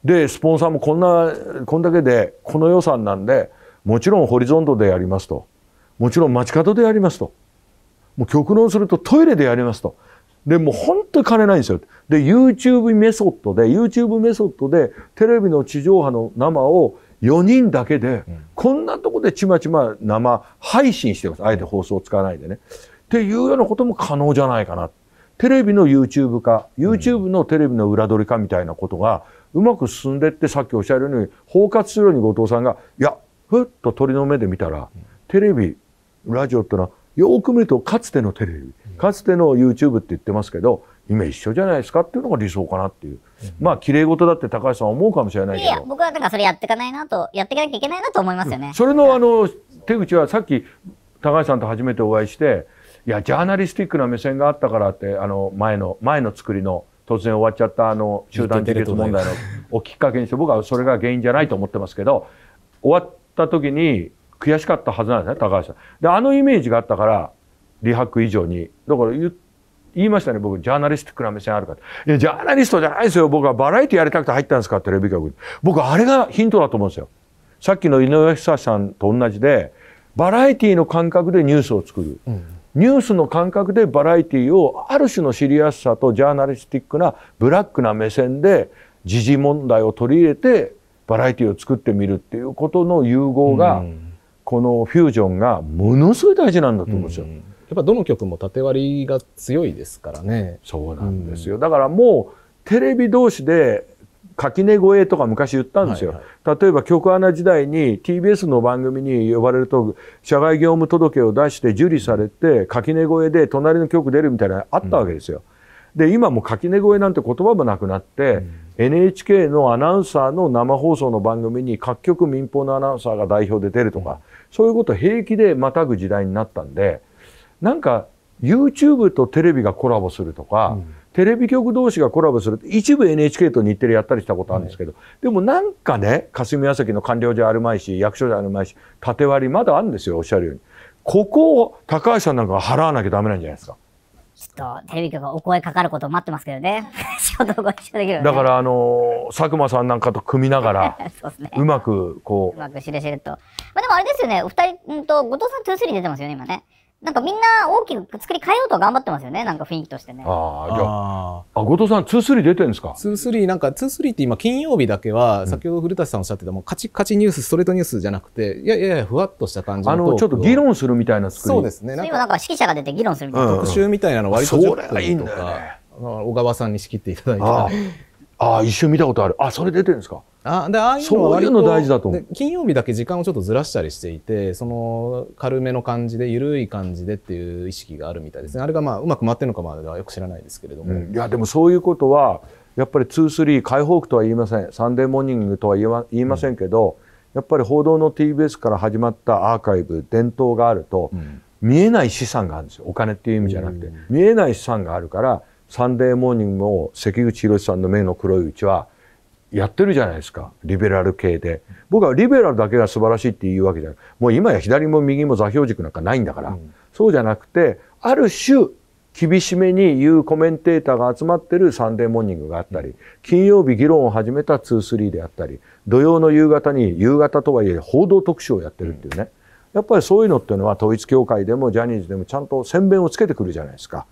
で、スポンサーもこんな、こんだけで、この予算なんで、もちろんホリゾンドでやりますと。もちろん街角でやりますと。もう極論するとトイレでやりますと。で、もう本当に金ないんですよ。で、YouTube メソッドで、YouTube メソッドでテレビの地上波の生を4人だけで、こんなとこでちまちま生配信してます。あえて放送を使わないでね。っていうようなことも可能じゃないかな。テレビの YouTube 化、YouTube のテレビの裏取り化みたいなことがうまく進んでってさっきおっしゃるように包括するように後藤さんが、いや、ふっと鳥の目で見たら、テレビ、ラジオってのはよく見るとかつてのテレビ、かつての YouTube って言ってますけど、今一緒じゃないですかっていうのが理想かなっていう。まあ、綺麗事だって高橋さん思うかもしれないけど。いや、僕はだからそれやっていかないなと、やっていかなきゃいけないなと思いますよね。それのあの、手口はさっき高橋さんと初めてお会いして、いや、ジャーナリスティックな目線があったからって、あの、前の、前の作りの、突然終わっちゃったあの集団自決問題のをきっかけにして僕はそれが原因じゃないと思ってますけど終わった時に悔しかったはずなんですね高橋さん。であのイメージがあったからリハク以上にだから言って言いましたね、僕、ジャーナリストクな目線あるかいや、ジャーナリストじゃないですよ。僕はバラエティやりたくて入ったんですか、テレビ局に。僕、あれがヒントだと思うんですよ。さっきの井上久さんと同じで、バラエティの感覚でニュースを作る。うん、ニュースの感覚でバラエティをある種のシリアスさとジャーナリスティックなブラックな目線で時事問題を取り入れてバラエティを作ってみるっていうことの融合が、このフュージョンがものすごい大事なんだと思うんですよ。うんっぱどの曲も縦割りが強いですからね。そうなんですよ。うん、だからもうテレビ同士で垣根越えとか昔言ったんですよ。はいはい、例えば局アナ時代に TBS の番組に呼ばれると、社外業務届を出して受理されて、垣根越えで隣の局出るみたいなのあったわけですよ。うん、で、今も垣根越えなんて言葉もなくなって、うん、NHK のアナウンサーの生放送の番組に各局民放のアナウンサーが代表で出るとか、うん、そういうことを平気でまたぐ時代になったんで、なんか YouTube とテレビがコラボするとか、うん、テレビ局同士がコラボする一部 NHK と日テレやったりしたことあるんですけど、はい、でもなんかね霞が関の官僚じゃあるまいし役所じゃあるまいし縦割りまだあるんですよおっしゃるようにここを高橋さんなんか払わなきゃダメなんじゃないですかちょっとテレビ局がお声かかることを待ってますけどね ご一緒できる、ね、だからあの佐久間さんなんかと組みながら う、ね,、まくこううまくしれしれとまあでもあれですよねお二人と後藤さん2-3出てますよね今ねなんかみんな大きく作り変えようと頑張ってますよね、なんか雰囲気としてね。ああ、じゃあ、あ後藤さん、2-3出てるんですか ?2-3、なんか2-3って今、金曜日だけは、先ほど古田さんおっしゃってた、もうカチカチニュース、ストレートニュースじゃなくて、いやいやいや、ふわっとした感じの。あの、ちょっと議論するみたいな作りそうですね。なんか、なんか指揮者が出て議論するみたいな。特集みたいなの割と10分とか、いいんだよね、小川さんに仕切っていただいて。ああ一瞬見たことあるあそれ出てるんですかあでああいうのはの大事だと金曜日だけ時間をちょっとずらしたりしていてその軽めの感じで緩い感じでっていう意識があるみたいですねあれがまあうまく回ってるのかまではよく知らないですけれども、うん、いやでもそういうことはやっぱり23解放区とは言いませんサンデーモーニングとは言わ言いませんけど、うん、やっぱり報道の TBS から始まったアーカイブ伝統があると、うん、見えない資産があるんですよお金っていう意味じゃなくて、見えない資産があるからサンデーモーニングも関口宏さんの目の黒いうちはやってるじゃないですかリベラル系で僕はリベラルだけが素晴らしいっていうわけじゃないもう今や左も右も座標軸なんかないんだから、うん、そうじゃなくてある種厳しめに言うコメンテーターが集まってるサンデーモーニングがあったり、金曜日議論を始めた2-3であったり、土曜の夕方に夕方とはいえ報道特集をやってるっていうね。やっぱりそういうのっていうのは統一教会でもジャニーズでもちゃんと宣伝をつけてくるじゃないですか。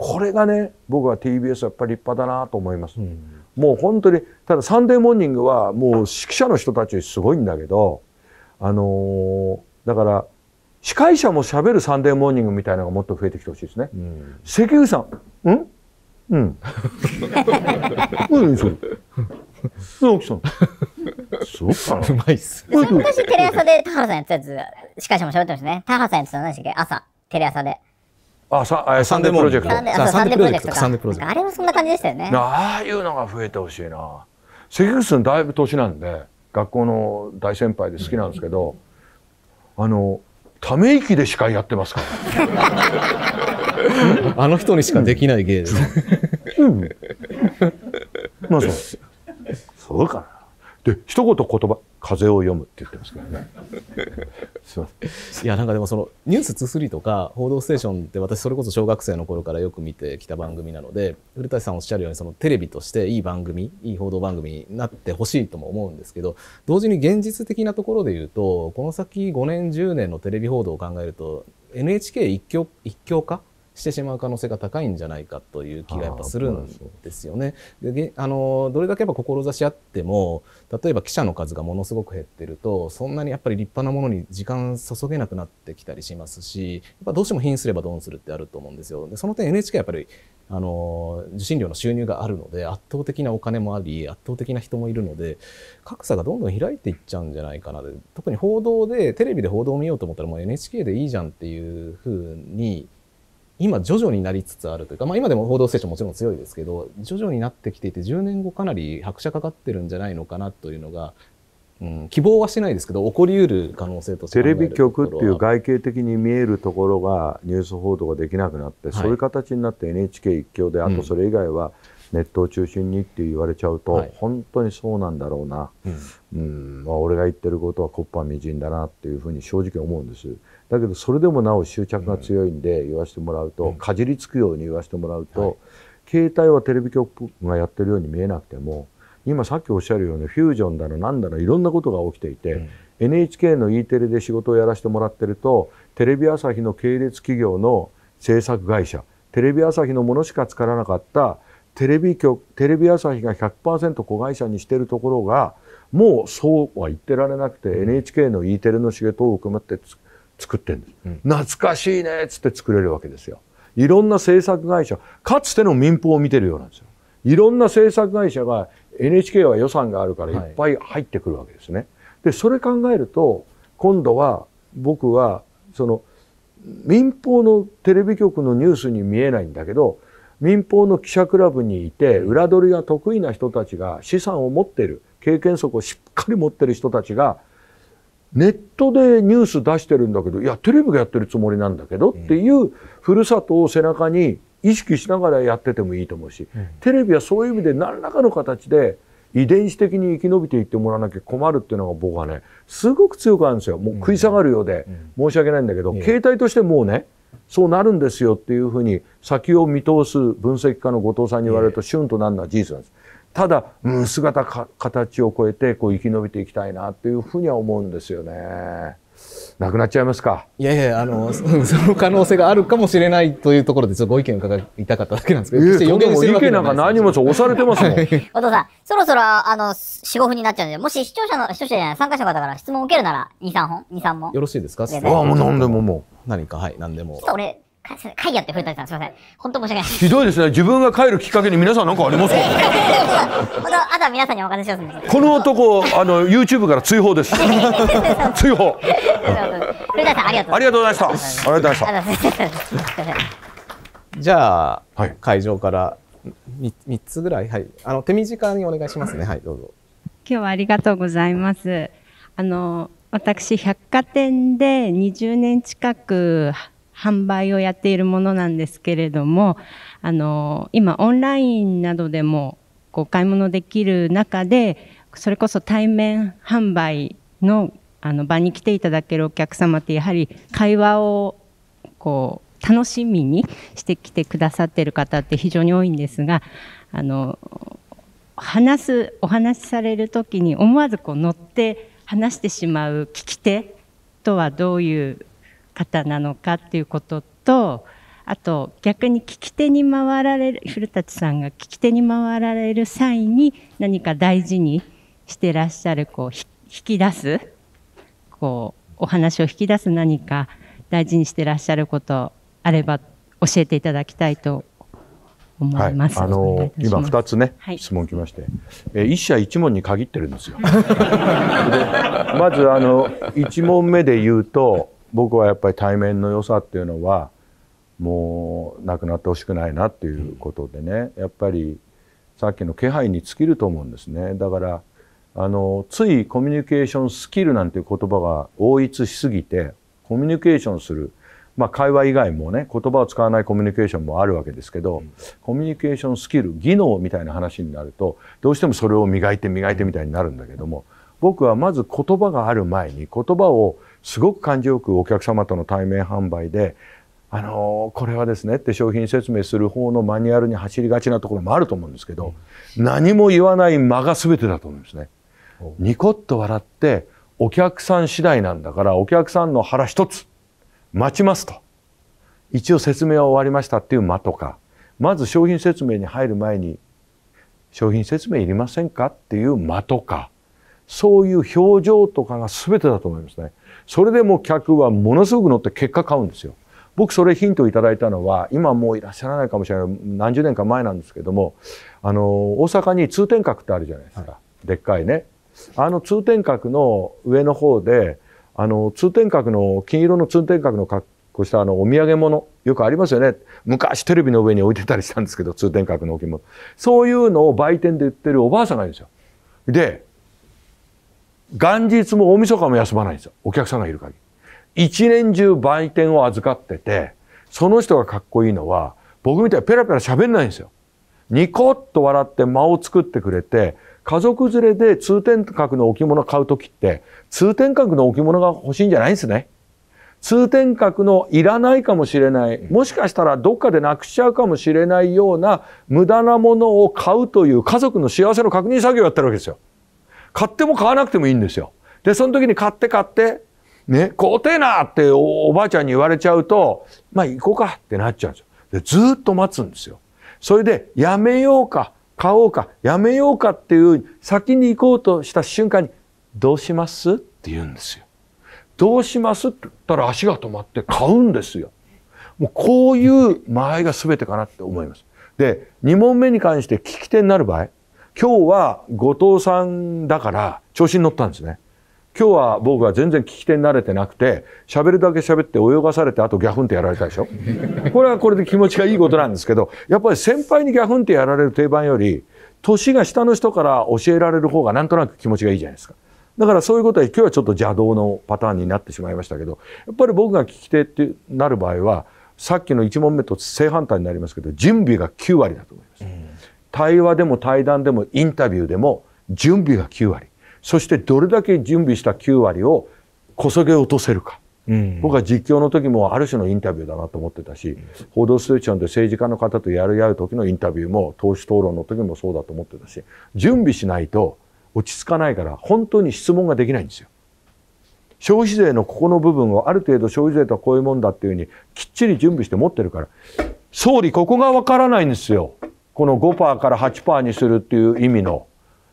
これがね僕は TBS やっぱり立派だなと思います、うん、もう本当にただ「サンデーモーニング」はもう指揮者の人たちすごいんだけどあのー、だから司会者も喋る「サンデーモーニング」みたいなのがもっと増えてきてほしいですね、うん、関口さんんうん。うん、そう。そう、さん。そうかな。うまいっす。昔テレ朝で田原さんやったやつ、司会者も喋ってましたね。田原さんやってたの何でしたっけ朝、テレ朝で。ああサンデープロジェクトサンデープロジェクトサンデープロジェクトあれもそんな感じでしたよねああいうのが増えてほしいな関口さんだいぶ年なんで学校の大先輩で好きなんですけど、うん、あのため息で司会やってますから あの人にしかできない芸です、うん、うん、まあそうそうかなで一言言葉風を読むって言ってますからね。すいません。いやなんかでもそのニュース2 3とか報道ステーションって私それこそ小学生の頃からよく見てきた番組なので、古谷さんおっしゃるようにそのテレビとしていい番組、いい報道番組になってほしいとも思うんですけど、同時に現実的なところで言うと、この先5年10年のテレビ報道を考えると NHK 一強一強化してしまう可能性が高いんじゃないかという気がやっぱするんですよね。であのどれだけやっぱ志あっても例えば記者の数がものすごく減ってるとそんなにやっぱり立派なものに時間注げなくなってきたりしますしやっぱどうしても貧すればドンするってあると思うんですよ。でその点 NHK やっぱりあの受信料の収入があるので圧倒的なお金もあり圧倒的な人もいるので格差がどんどん開いていっちゃうんじゃないかなで特に報道でテレビで報道を見ようと思ったらもう NHK でいいじゃんっていうふうに今徐々になりつつあるというか、まあ、今でも報道ステーションもちろん強いですけど徐々になってきていて10年後かなり拍車かかってるんじゃないのかなというのが、うん、希望はしないですけど起こりうる可能性としてテレビ局っていう外形的に見えるところがニュース報道ができなくなって、はい、そういう形になって NHK 一強であとそれ以外は、ネットを中心にって言われちゃうと、はい、本当にそうなんだろうな、うんまあ、俺が言ってることはこっぱみじんだなっていうふうに正直思うんです。だけどそれでもなお執着が強いんで言わせてもらうと、かじりつくように言わせてもらうと、携帯はテレビ局がやってるように見えなくても今さっきおっしゃるようにフュージョンだのなんだのいろんなことが起きていて、NHK の E テレで仕事をやらせてもらってるとテレビ朝日の系列企業の制作会社テレビ朝日のものしか作らなかったテレビ局テレビ朝日が100%子会社にしてるところがもうそうは言ってられなくて、NHK の E テレの仕事を含まってつ作ってんです、うん、懐かしいねっつって作れるわけですよいろんな制作会社かつての民放を見てるようなんですよいろんな制作会社が NHK は予算があるからいっぱい入ってくるわけですね、はい、でそれ考えると今度は僕はその民放のテレビ局のニュースに見えないんだけど民放の記者クラブにいて裏取りが得意な人たちが資産を持っている経験則をしっかり持ってる人たちがネットでニュース出してるんだけど、いや、テレビがやってるつもりなんだけどっていうふるさとを背中に意識しながらやっててもいいと思うし、テレビはそういう意味で何らかの形で遺伝子的に生き延びていってもらわなきゃ困るっていうのが僕はね、すごく強くあるんですよ。もう食い下がるようで申し訳ないんだけど、携帯としてもうね、そうなるんですよっていうふうに先を見通す分析家の後藤さんに言われるとシュンとなるのは事実なんです。ただ、うん、姿か形を超えてこう生き延びていきたいなというふうには思うんですよね。なくなっちゃいますか。いやいや、あの、その可能性があるかもしれないというところで、ちょっとご意見を伺いたかっただけなんですけど、いや、て予言しるわけない意見なんか何も押されてますもん。お 父さん、そろそろ、あの、四五分になっちゃうんで、もし視聴者の、視聴者じゃない、参加者の方から質問を受けるなら、二三本二三本よろしいですかああ、もう何でももう。何か、はい、何でも。俺、かいやって古谷さん、すみません。本当申し訳ない。ひどいですね。自分が帰るきっかけに皆さん何かありますか あとは皆さんにお話せします、ね、この男、あの、YouTube から追放です。追放。古谷さん、ありがとうありがとうございました。ありがとうございました。じゃあ、はい、会場から3つぐらい、はい。あの、手短にお願いしますね。はい、どうぞ。今日はありがとうございます。あの、私、百貨店で20年近く販売をやっているものなんですけれども、あの、今オンラインなどでもこう買い物できる中で、それこそ対面販売のあの場に来ていただけるお客様ってやはり会話をこう楽しみにしてきてくださってる方って非常に多いんですが、あの、話す、お話しされる時に思わずこう乗って話してしまう聞き手とはどういう方なのかっていうこととあと逆に聞き手に回られる古舘さんが聞き手に回られる際に何か大事にしてらっしゃるこう引き出すこうお話を引き出す何か大事にしてらっしゃることあれば教えていただきたいと思います。はい、あのー、今二つね、はい、質問きまして、えー、一社一問に限ってるんですよ。まずあの一問目で言うと、僕はやっぱり対面の良さっていうのはもうなくなってほしくないなっていうことでね、やっぱりさっきの気配に尽きると思うんですねだからあのついコミュニケーションスキルなんていう言葉が応一しすぎてコミュニケーションする、まあ、会話以外もね言葉を使わないコミュニケーションもあるわけですけど、うん、コミュニケーションスキル技能みたいな話になるとどうしてもそれを磨いて磨いてみたいになるんだけども僕はまず言葉がある前に言葉をすごく感じよくお客様との対面販売であのこれはですねって商品説明する方のマニュアルに走りがちなところもあると思うんですけど、何も言わない間が全てだと思うんですね。ニコッと笑ってお客さん次第なんだからお客さんの腹一つ待ちますと一応説明は終わりましたっていう間とかまず商品説明に入る前に商品説明いりませんかっていう間とかそういう表情とかが全てだと思いますね。それでも客はものすごく乗って結果買うんですよ。僕それヒントをいただいたのは今もういらっしゃらないかもしれない何十年か前なんですけどもあの大阪に通天閣ってあるじゃないですか、はい、でっかいねあの通天閣の上の方であの通天閣の金色の通天閣の格好したあのお土産物よくありますよね昔テレビの上に置いてたりしたんですけど通天閣の置物そういうのを売店で売ってるおばあさんがいるんですよで元日も大晦日も休まないんですよ。お客さんがいる限り。一年中売店を預かってて、その人がかっこいいのは、僕みたいにペラペラ喋んないんですよ。ニコッと笑って間を作ってくれて、家族連れで通天閣の置物を買うときって、通天閣の置物が欲しいんじゃないんですね。通天閣のいらないかもしれない、もしかしたらどっかでなくしちゃうかもしれないような無駄なものを買うという家族の幸せの確認作業をやってるわけですよ。買っても買わなくてもいいんですよ。で、その時に買って買って、ね、買うてえなっておばあちゃんに言われちゃうと、まあ行こうかってなっちゃうんですよ。で、ずっと待つんですよ。それで、やめようか、買おうか、やめようかっていう、先に行こうとした瞬間に、どうしますって言うんですよ。どうしますって言ったら足が止まって買うんですよ。もうこういう間合いが全てかなって思います。で、2問目に関して聞き手になる場合、今日は後藤さんだから調子に乗ったんですね。今日は僕は全然聞き手に慣れてなくて喋るだけ喋って泳がされてあとギャフンってやられたでしょこれはこれで気持ちがいいことなんですけどやっぱり先輩にギャフンってやられる定番より年が下の人から教えられる方がなんとなく気持ちがいいじゃないですかだからそういうことは今日はちょっと邪道のパターンになってしまいましたけどやっぱり僕が聞き手ってなる場合はさっきの1問目と正反対になりますけど準備が9割だと思います。対話でも対談でもインタビューでも準備が9割そしてどれだけ準備した9割をこそげ落とせるか、僕は実況の時もある種のインタビューだなと思ってたし、報道ステーションで政治家の方とやりやう時のインタビューも党首討論の時もそうだと思ってたし準備しないと落ち着かないから本当に質問ができないんですよ。消費税のここの部分をある程度消費税とはこういうもんだっていうふうにきっちり準備して持ってるから総理ここがわからないんですよこの5%から8%にするっていう意味の、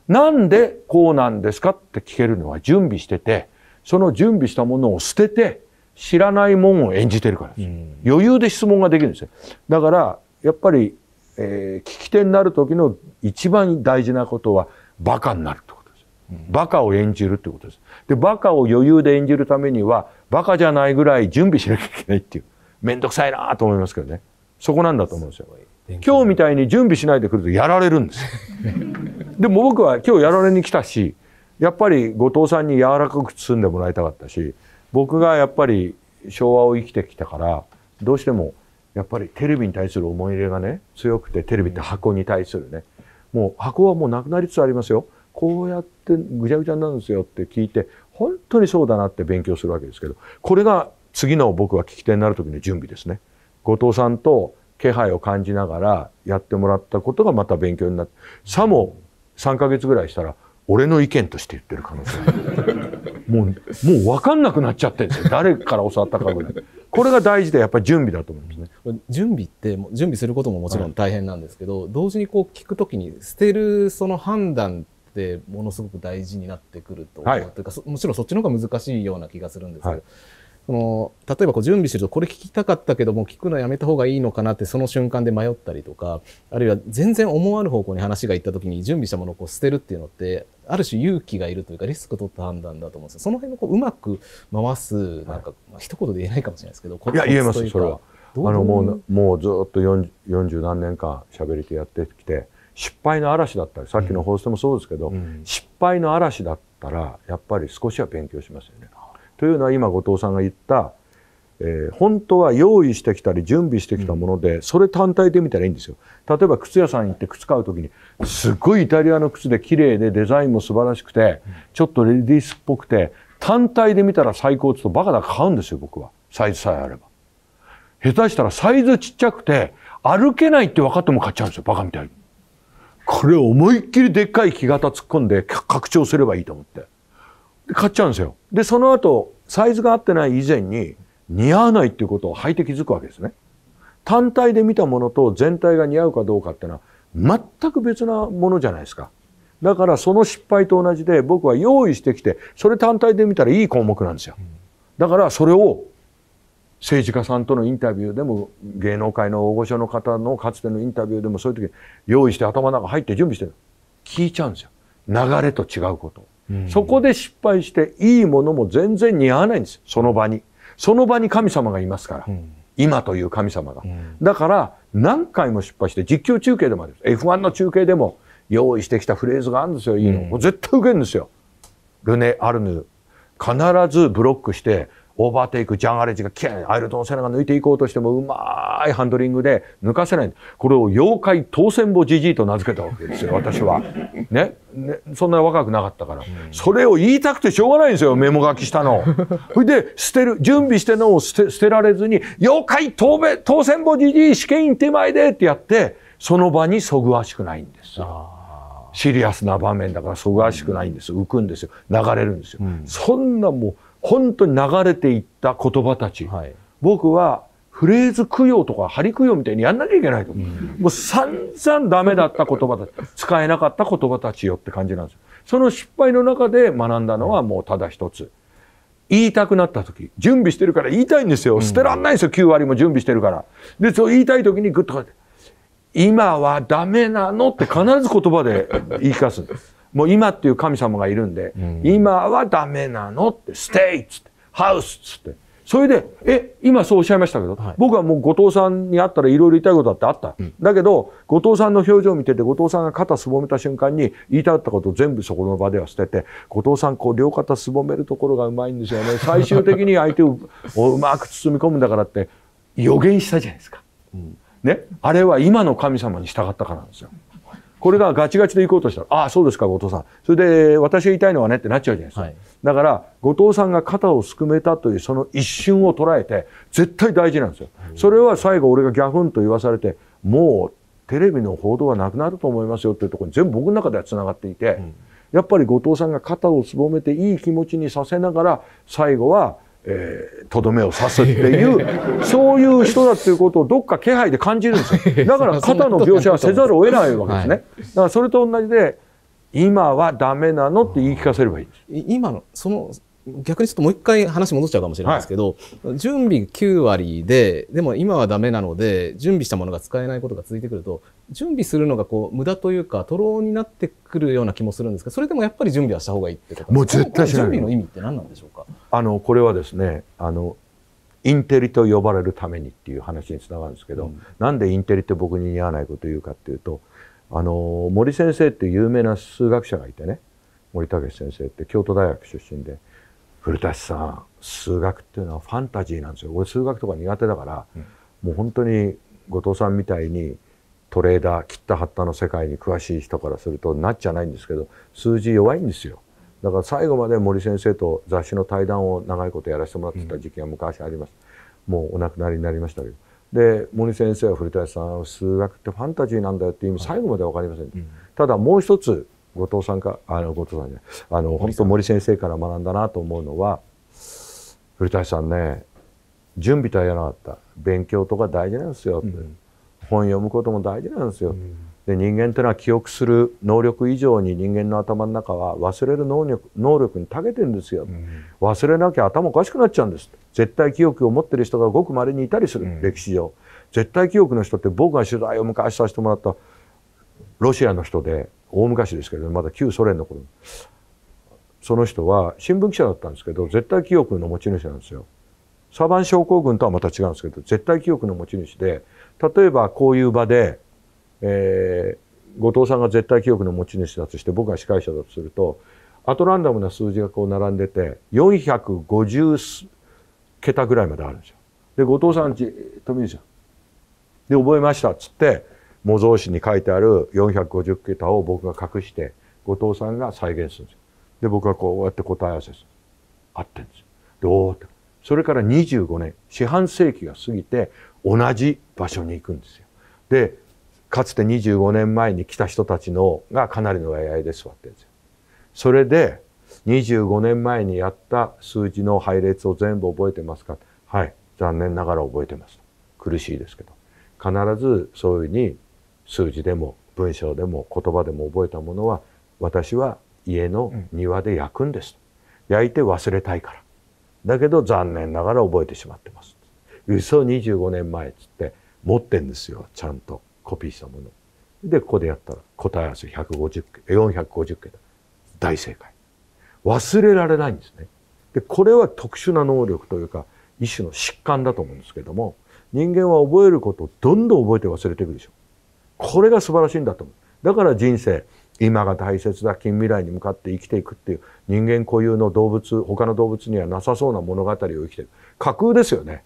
なんでこうなんですかって聞けるのは準備してて、その準備したものを捨てて、知らないもんを演じてるからです。余裕で質問ができるんですよ。だから、やっぱり、えー、聞き手になる時の一番大事なことは、バカになるってことです。バカを演じるってことです。で、バカを余裕で演じるためには、バカじゃないぐらい準備しなきゃいけないっていう。めんどくさいなと思いますけどね。そこなんだと思うんですよ。今日みたいに準備しないでくるとやられるんです でも僕は今日やられに来たしやっぱり後藤さんに柔らかく包んでもらいたかったし僕がやっぱり昭和を生きてきたからどうしてもやっぱりテレビに対する思い入れがね強くてテレビって箱に対するねもう箱はもうなくなりつつありますよこうやってぐちゃぐちゃになるんですよって聞いて本当にそうだなって勉強するわけですけどこれが次の僕は聞き手になる時の準備ですね。後藤さんと気配を感じながらやってもらったことがまた勉強になってさも3か月ぐらいしたら俺の意見として言ってる可能性 もうもう分かんなくなっちゃってるんですよ誰から教わったかぐらいこれが大事でやっぱり準備だと思いますね準備って準備することももちろん大変なんですけど、はい、同時にこう聞くときに捨てるその判断ってものすごく大事になってくると、はい、というかもちろんそっちの方が難しいような気がするんですけど、はいその例えばこう準備してるとこれ聞きたかったけども聞くのやめた方がいいのかなってその瞬間で迷ったりとかあるいは全然思わぬ方向に話がいった時に準備したものをこう捨てるっていうのってある種勇気がいるというかリスクを取った判断だと思うんですその辺のこううまく回すなんか、はいまあ、一言で言えないかもしれないですけどいや言えますそれは。あのもうもうずっと40何年間しゃべり手やってきて失敗の嵐だったりさっきの放送もそうですけど、うん、失敗の嵐だったらやっぱり少しは勉強しますよね。というのは今後藤さんが言った、えー、本当は用意してきたり準備してきたもので、それ単体で見たらいいんですよ。例えば靴屋さん行って靴買う時にすっごいイタリアの靴で綺麗でデザインも素晴らしくてちょっとレディースっぽくて単体で見たら最高っつとバカだから買うんですよ僕はサイズさえあれば。下手したらサイズちっちゃくて歩けないって分かっても買っちゃうんですよバカみたいに。これ思いっきりでっかい木型突っ込んで拡張すればいいと思って。買っちゃうんですよ。で、その後、サイズが合ってない以前に、似合わないっていうことを履いて気づくわけですね。単体で見たものと全体が似合うかどうかっていうのは、全く別なものじゃないですか。だからその失敗と同じで僕は用意してきて、それ単体で見たらいい項目なんですよ。だからそれを政治家さんとのインタビューでも芸能界の大御所の方のかつてのインタビューでもそういう時用意して頭の中入って準備してる。聞いちゃうんですよ。流れと違うことそこで失敗していいものも全然似合わないんですその場にその場に神様がいますから、今という神様が、だから何回も失敗して実況中継でもある F1 の中継でも用意してきたフレーズがあるんですよいいの、もう絶対受けるんですよルネ・アルヌ必ずブロックしてオーバーテイク、ジャン・アレジがキャン、アイルトン・セナが抜いていこうとしても、うまいハンドリングで抜かせない。これを妖怪当選簿じじいと名付けたわけですよ、私は。ね。ねそんな若くなかったから。それを言いたくてしょうがないんですよ、メモ書きしたの。それで、捨てる、準備してのを捨て捨てられずに、妖怪当べ当選簿じじい試験員手前でってやって、その場にそぐわしくないんですシリアスな場面だからそぐわしくないんです浮くんですよ流れるんですよ、うん、そんなもう本当に流れていった言葉たち、はい、僕はフレーズ供養とか張り供養みたいにやんなきゃいけないと、うん、もう散々ダメだった言葉たち使えなかった言葉たちよって感じなんですその失敗の中で学んだのはもうただ一つ、言いたくなった時準備してるから言いたいんですよ捨てらんないんですよ、うん、9割も準備してるからでそう言いたい時にグッとこうやって「今はダメなの」って必ず言葉で言い聞かすんですもう今っていう神様がいるんで、うん、今はダメなのって、ステイっつって、ハウスっつって。それで、え、今そうおっしゃいましたけど、はい、僕はもう後藤さんに会ったらいろいろ言いたいことだってあった、うん。だけど、後藤さんの表情を見てて、後藤さんが肩すぼめた瞬間に言いたかったことを全部そこの場では捨てて、後藤さん、こう両肩すぼめるところがうまいんですよね。最終的に相手をうまく包み込むんだからって予言したじゃないですか。うん、ね。あれは今の神様に従ったからなんですよ。これがガチガチで行こうとしたら、ああ、そうですか、後藤さん。それで、私が言いたいのはねってなっちゃうじゃないですか。はい、だから、後藤さんが肩をすくめたというその一瞬を捉えて、絶対大事なんですよ。それは最後俺がギャフンと言わされて、もうテレビの報道はなくなると思いますよっていうところに全部僕の中では繋がっていて、うん、やっぱり後藤さんが肩をすぼめていい気持ちにさせながら、最後は、えと、ー、どめを刺すっていう そういう人だっていうことをどっか気配で感じるんですよ だから肩の描写はせざるを得ないわけですね、はい、だからそれと同じで今はダメなのって言い聞かせればいい今のその逆にちょっともう一回話戻っちゃうかもしれないですけど、はい、準備9割で、でも今はダメなので、準備したものが使えないことが続いてくると、準備するのがこう無駄というか、とろになってくるような気もするんですがそれでもやっぱり準備はした方がいいってこともう絶対準備の意味って何なんでしょうかあの、これはですね、あの、インテリと呼ばれるためにっていう話につながるんですけど、うん、なんでインテリって僕に似合わないこと言うかっていうと、あの、森先生っていう有名な数学者がいてね、森武先生って京都大学出身で、古舘さん数学っていうのはファンタジーなんですよ俺数学とか苦手だから、うん、もう本当に後藤さんみたいにトレーダー切った張ったの世界に詳しい人からするとなっちゃないんですけど数字弱いんですよだから最後まで森先生と雑誌の対談を長いことやらせてもらってた時期が昔あります、うん、もうお亡くなりになりましたけどで森先生は古舘さん数学ってファンタジーなんだよっていう最後まで分かりません、うん、ただもう一つ後藤さんかあの後藤さんじゃないあの本当森先生から学んだなと思うのは古谷さんね準備とは言わなかった勉強とか大事なんですようん、本読むことも大事なんですよ、うん、で人間ってのは記憶する能力以上に人間の頭の中は忘れる能力能力に長けてるんですよ、うん、忘れなきゃ頭おかしくなっちゃうんです絶対記憶を持ってる人がごくまれにいたりする、歴史上絶対記憶の人って僕が取材を昔させてもらったロシアの人で大昔ですけどまだ旧ソ連の頃その人は新聞記者だったんですけど絶対記憶の持ち主なんですよ。サバン症候群とはまた違うんですけど絶対記憶の持ち主で例えばこういう場で、えー、後藤さんが絶対記憶の持ち主だとして僕が司会者だとするとアトランダムな数字がこう並んでて450桁ぐらいまであるんですよ。で後藤さんち富士さんで覚えましたっつって模造紙に書いてある450桁を僕が隠して、後藤さんが再現するんですよ。で、僕はこうやって答え合わせする。合ってんですよ。どうって。それから25年、四半世紀が過ぎて、同じ場所に行くんですよ。で、かつて25年前に来た人たちのがかなりの割合で座ってるんですよ。それで、25年前にやった数字の配列を全部覚えてますかはい、残念ながら覚えてます。苦しいですけど。必ずそういうふうに数字でも文章でも言葉でも覚えたものは私は家の庭で焼くんです、うん、焼いて忘れたいからだけど残念ながら覚えてしまってます嘘25年前っつって持ってんですよちゃんとコピーしたものでここでやったら答え合わせ150 450桁大正解忘れられないんですねでこれは特殊な能力というか一種の疾患だと思うんですけども人間は覚えることをどんどん覚えて忘れていくでしょこれが素晴らしいんだと思う。だから人生、今が大切だ、近未来に向かって生きていくっていう、人間固有の動物、他の動物にはなさそうな物語を生きてる。架空ですよね。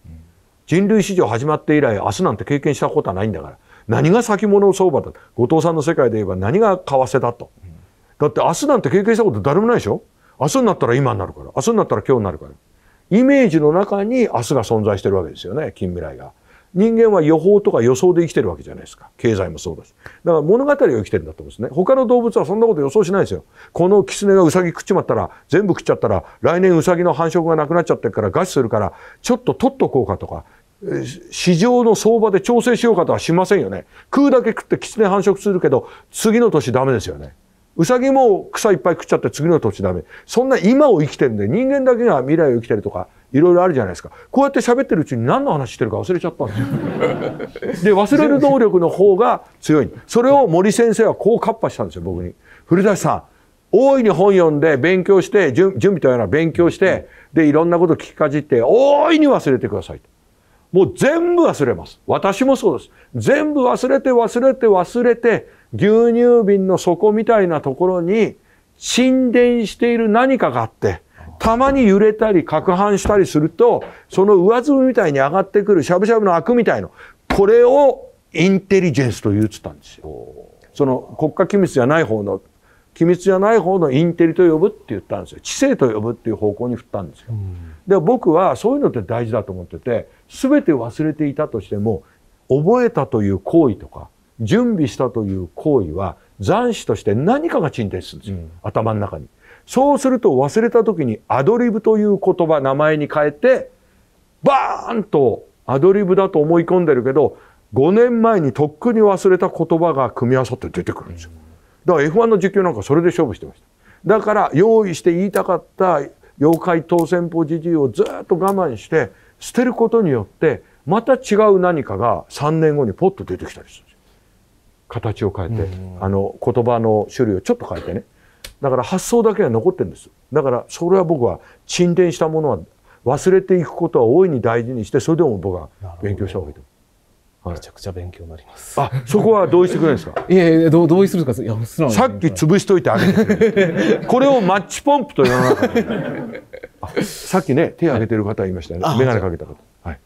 人類史上始まって以来、明日なんて経験したことはないんだから。何が先物相場だ。後藤さんの世界で言えば何が為替だと。だって明日なんて経験したこと誰もないでしょ明日になったら今になるから。明日になったら今日になるから。イメージの中に明日が存在してるわけですよね、近未来が。人間は予報とか予想で生きてるわけじゃないですか。経済もそうだし。だから物語を生きてるんだと思うんですね。他の動物はそんなこと予想しないですよ。このキツネがウサギ食っちまったら、全部食っちゃったら、来年ウサギの繁殖がなくなっちゃってるから餓死するから、ちょっと取っとこうかとか、市場の相場で調整しようかとはしませんよね。食うだけ食ってキツネ繁殖するけど、次の年ダメですよね。ウサギも草いっぱい食っちゃって次の土地ダメ。そんな今を生きてるんで、人間だけが未来を生きてるとか、いろいろあるじゃないですか。こうやって喋ってるうちに何の話してるか忘れちゃったんですよ。で、忘れる能力の方が強い。それを森先生はこうカッパしたんですよ、僕に。古舘さん、大いに本読んで勉強して、準備というのは勉強して、で、いろんなこと聞きかじって、大いに忘れてください。もう全部忘れます。私もそうです。全部忘れて忘れて忘れて、牛乳瓶の底みたいなところに沈殿している何かがあって、たまに揺れたり、攪拌したりすると、その上積みみたいに上がってくるしゃぶしゃぶのアクみたいの。これをインテリジェンスと言うつったんですよ。その国家機密じゃない方の、機密じゃない方のインテリと呼ぶって言ったんですよ。知性と呼ぶっていう方向に振ったんですよ。で、僕はそういうのって大事だと思ってて、すべて忘れていたとしても、覚えたという行為とか、準備したという行為は残滓として何かが沈殿するんですよ、うん、頭の中に。そうすると忘れた時にアドリブという言葉、名前に変えて、バーンとアドリブだと思い込んでるけど、5年前にとっくに忘れた言葉が組み合わさって出てくるんですよ。だから F1 の実況なんかそれで勝負してました。だから用意して言いたかった妖怪当選法じじいをずっと我慢して捨てることによって、また違う何かが3年後にポッと出てきたりする。形を変えて、うん、あの言葉の種類をちょっと変えてねだから発想だけは残ってるんですだからそれは僕は沈殿したものは忘れていくことは大いに大事にしてそれでも僕は勉強した方がいいとはい、めちゃくちゃ勉強になります。あ、そこは同意してくれるんですか。いやいや、どう同意するんですか。いや、さっき潰しといてあげて。これをマッチポンプと言わなかった。さっきね、手を挙げてる方いましたね。眼鏡かけた方。はい。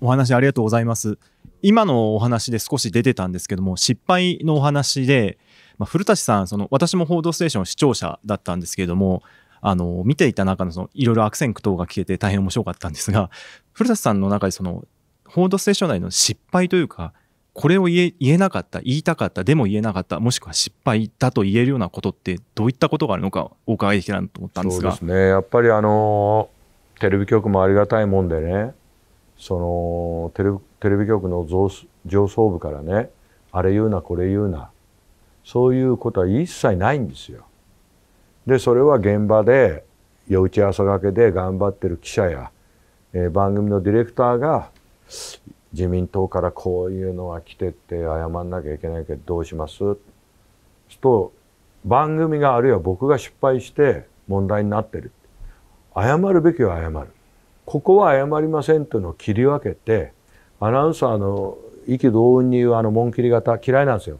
お話ありがとうございます。今のお話で少し出てたんですけども失敗のお話で、まあ、古舘さんその私も「報道ステーション」視聴者だったんですけれどもあの見ていた中のいろいろ悪戦苦闘が聞けて大変面白かったんですが古舘さんの中でその「報道ステーション」内の失敗というかこれを言え言えなかった言いたかったでも言えなかったもしくは失敗だと言えるようなことってどういったことがあるのかお伺いできたらと思ったんですがそうですねやっぱりあのテレビ局もありがたいもんでねそのテレビテレビ局の上層部からねあれ言うなこれ言うなそういうことは一切ないんですよ。でそれは現場で夜打ち朝がけで頑張ってる記者や、えー、番組のディレクターが自民党からこういうのが来てって謝んなきゃいけないけどどうしますと番組があるいは僕が失敗して問題になってる謝るべきは謝るここは謝りませんというのを切り分けてアナウンサーの意気動運に言うあの紋切り型嫌いなんですよ。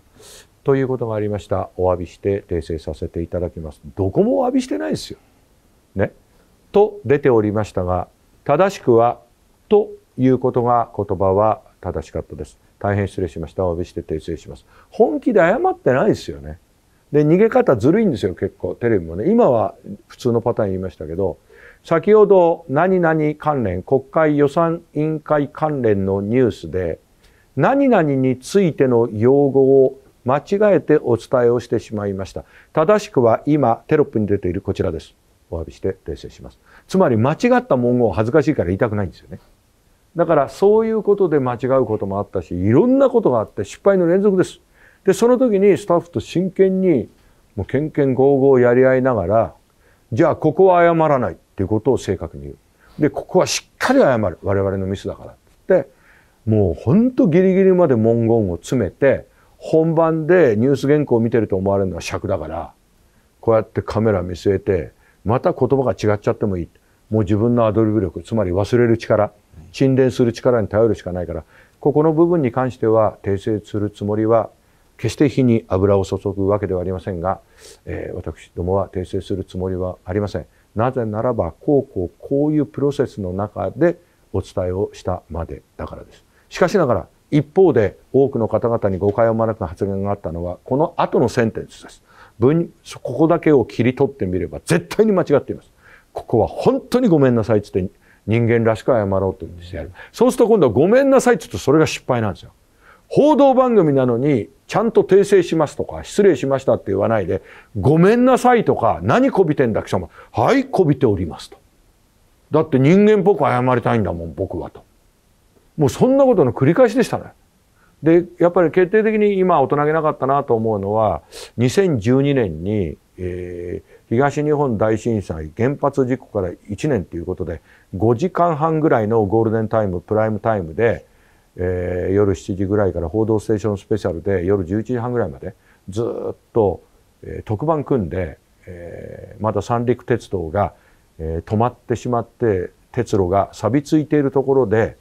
ということがありました。お詫びして訂正させていただきます。どこもお詫びしてないですよ。ね。と出ておりましたが、正しくはということが言葉は正しかったです。大変失礼しました。お詫びして訂正します。本気で謝ってないですよね。で、逃げ方ずるいんですよ、結構。テレビもね。今は普通のパターン言いましたけど、先ほど何々関連、国会予算委員会関連のニュースで、何々についての用語を間違えてお伝えをしてしまいました。正しくは今テロップに出ているこちらです。お詫びして訂正します。つまり間違った文言を恥ずかしいから言いたくないんですよね。だからそういうことで間違うこともあったし、いろんなことがあって失敗の連続です。で、その時にスタッフと真剣にもうケンケンゴーゴーやり合いながら、じゃあここは謝らない。ということを正確に言う。で、ここはしっかり謝る。我々のミスだから。つって、もうほんとギリギリまで文言を詰めて、本番でニュース原稿を見てると思われるのは尺だから、こうやってカメラ見据えて、また言葉が違っちゃってもいい。もう自分のアドリブ力、つまり忘れる力、沈殿する力に頼るしかないから、ここの部分に関しては訂正するつもりは、決して火に油を注ぐわけではありませんが、えー、私どもは訂正するつもりはありません。なぜならば、こうこう、こういうプロセスの中でお伝えをしたまでだからです。しかしながら、一方で多くの方々に誤解を招く発言があったのは、この後のセンテンスです。ここだけを切り取ってみれば絶対に間違っています。ここは本当にごめんなさいってって人間らしく謝ろうと言うんですよ。そうすると今度はごめんなさいって言うとそれが失敗なんですよ。報道番組なのにちゃんと訂正しますとか、失礼しましたって言わないで、ごめんなさいとか、何こびてんだ貴様。はい、こびておりますと。だって人間っぽく謝りたいんだもん、僕はと。もうそんなことの繰り返しでしたね。で、やっぱり決定的に今大人げなかったなと思うのは、2012年に、えー、東日本大震災原発事故から1年ということで、5時間半ぐらいのゴールデンタイム、プライムタイムで、えー、夜7時ぐらいから「報道ステーションスペシャル」で夜11時半ぐらいまでずっと、えー、特番組んで、えー、まだ三陸鉄道が、えー、止まってしまって鉄路が錆びついているところで、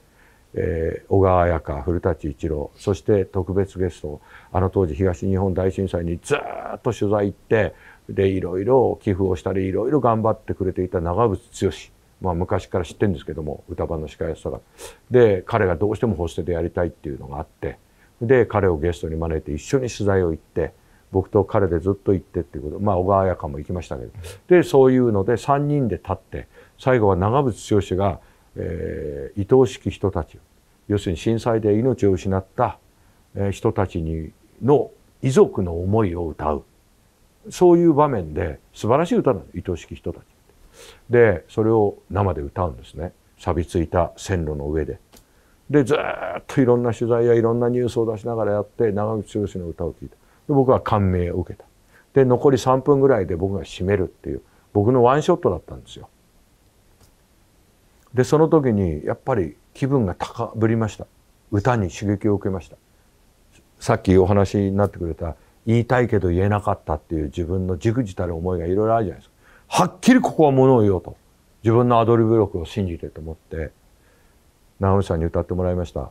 えー、小川彩佳古舘一郎そして特別ゲストあの当時東日本大震災にずっと取材行ってでいろいろ寄付をしたりいろいろ頑張ってくれていた長渕剛まあ、昔から知ってるんですけども歌番の司会をしたからで彼がどうしてもホステでやりたいっていうのがあってで彼をゲストに招いて一緒に取材を行って僕と彼でずっと行ってっていうことまあ小川彩香も行きましたけどでそういうので3人で立って最後は長渕剛が、えー、愛おしき人たち要するに震災で命を失った、え人たちにの遺族の思いを歌うそういう場面で素晴らしい歌なの愛おしき人たち。でそれを生で歌うんですね錆びついた線路の上で。でずっといろんな取材やいろんなニュースを出しながらやって長渕剛の歌を聴いたで僕は感銘を受けたで残り3分ぐらいで僕が締めるっていう僕のワンショットだったんですよでその時にやっぱり気分が高ぶりました歌に刺激を受けましたさっきお話になってくれた言いたいけど言えなかったっていう自分のじくじたる思いがいろいろあるじゃないですかはっきりここは物を言おうと。自分のアドリブ力を信じてと思って、直美さんに歌ってもらいました。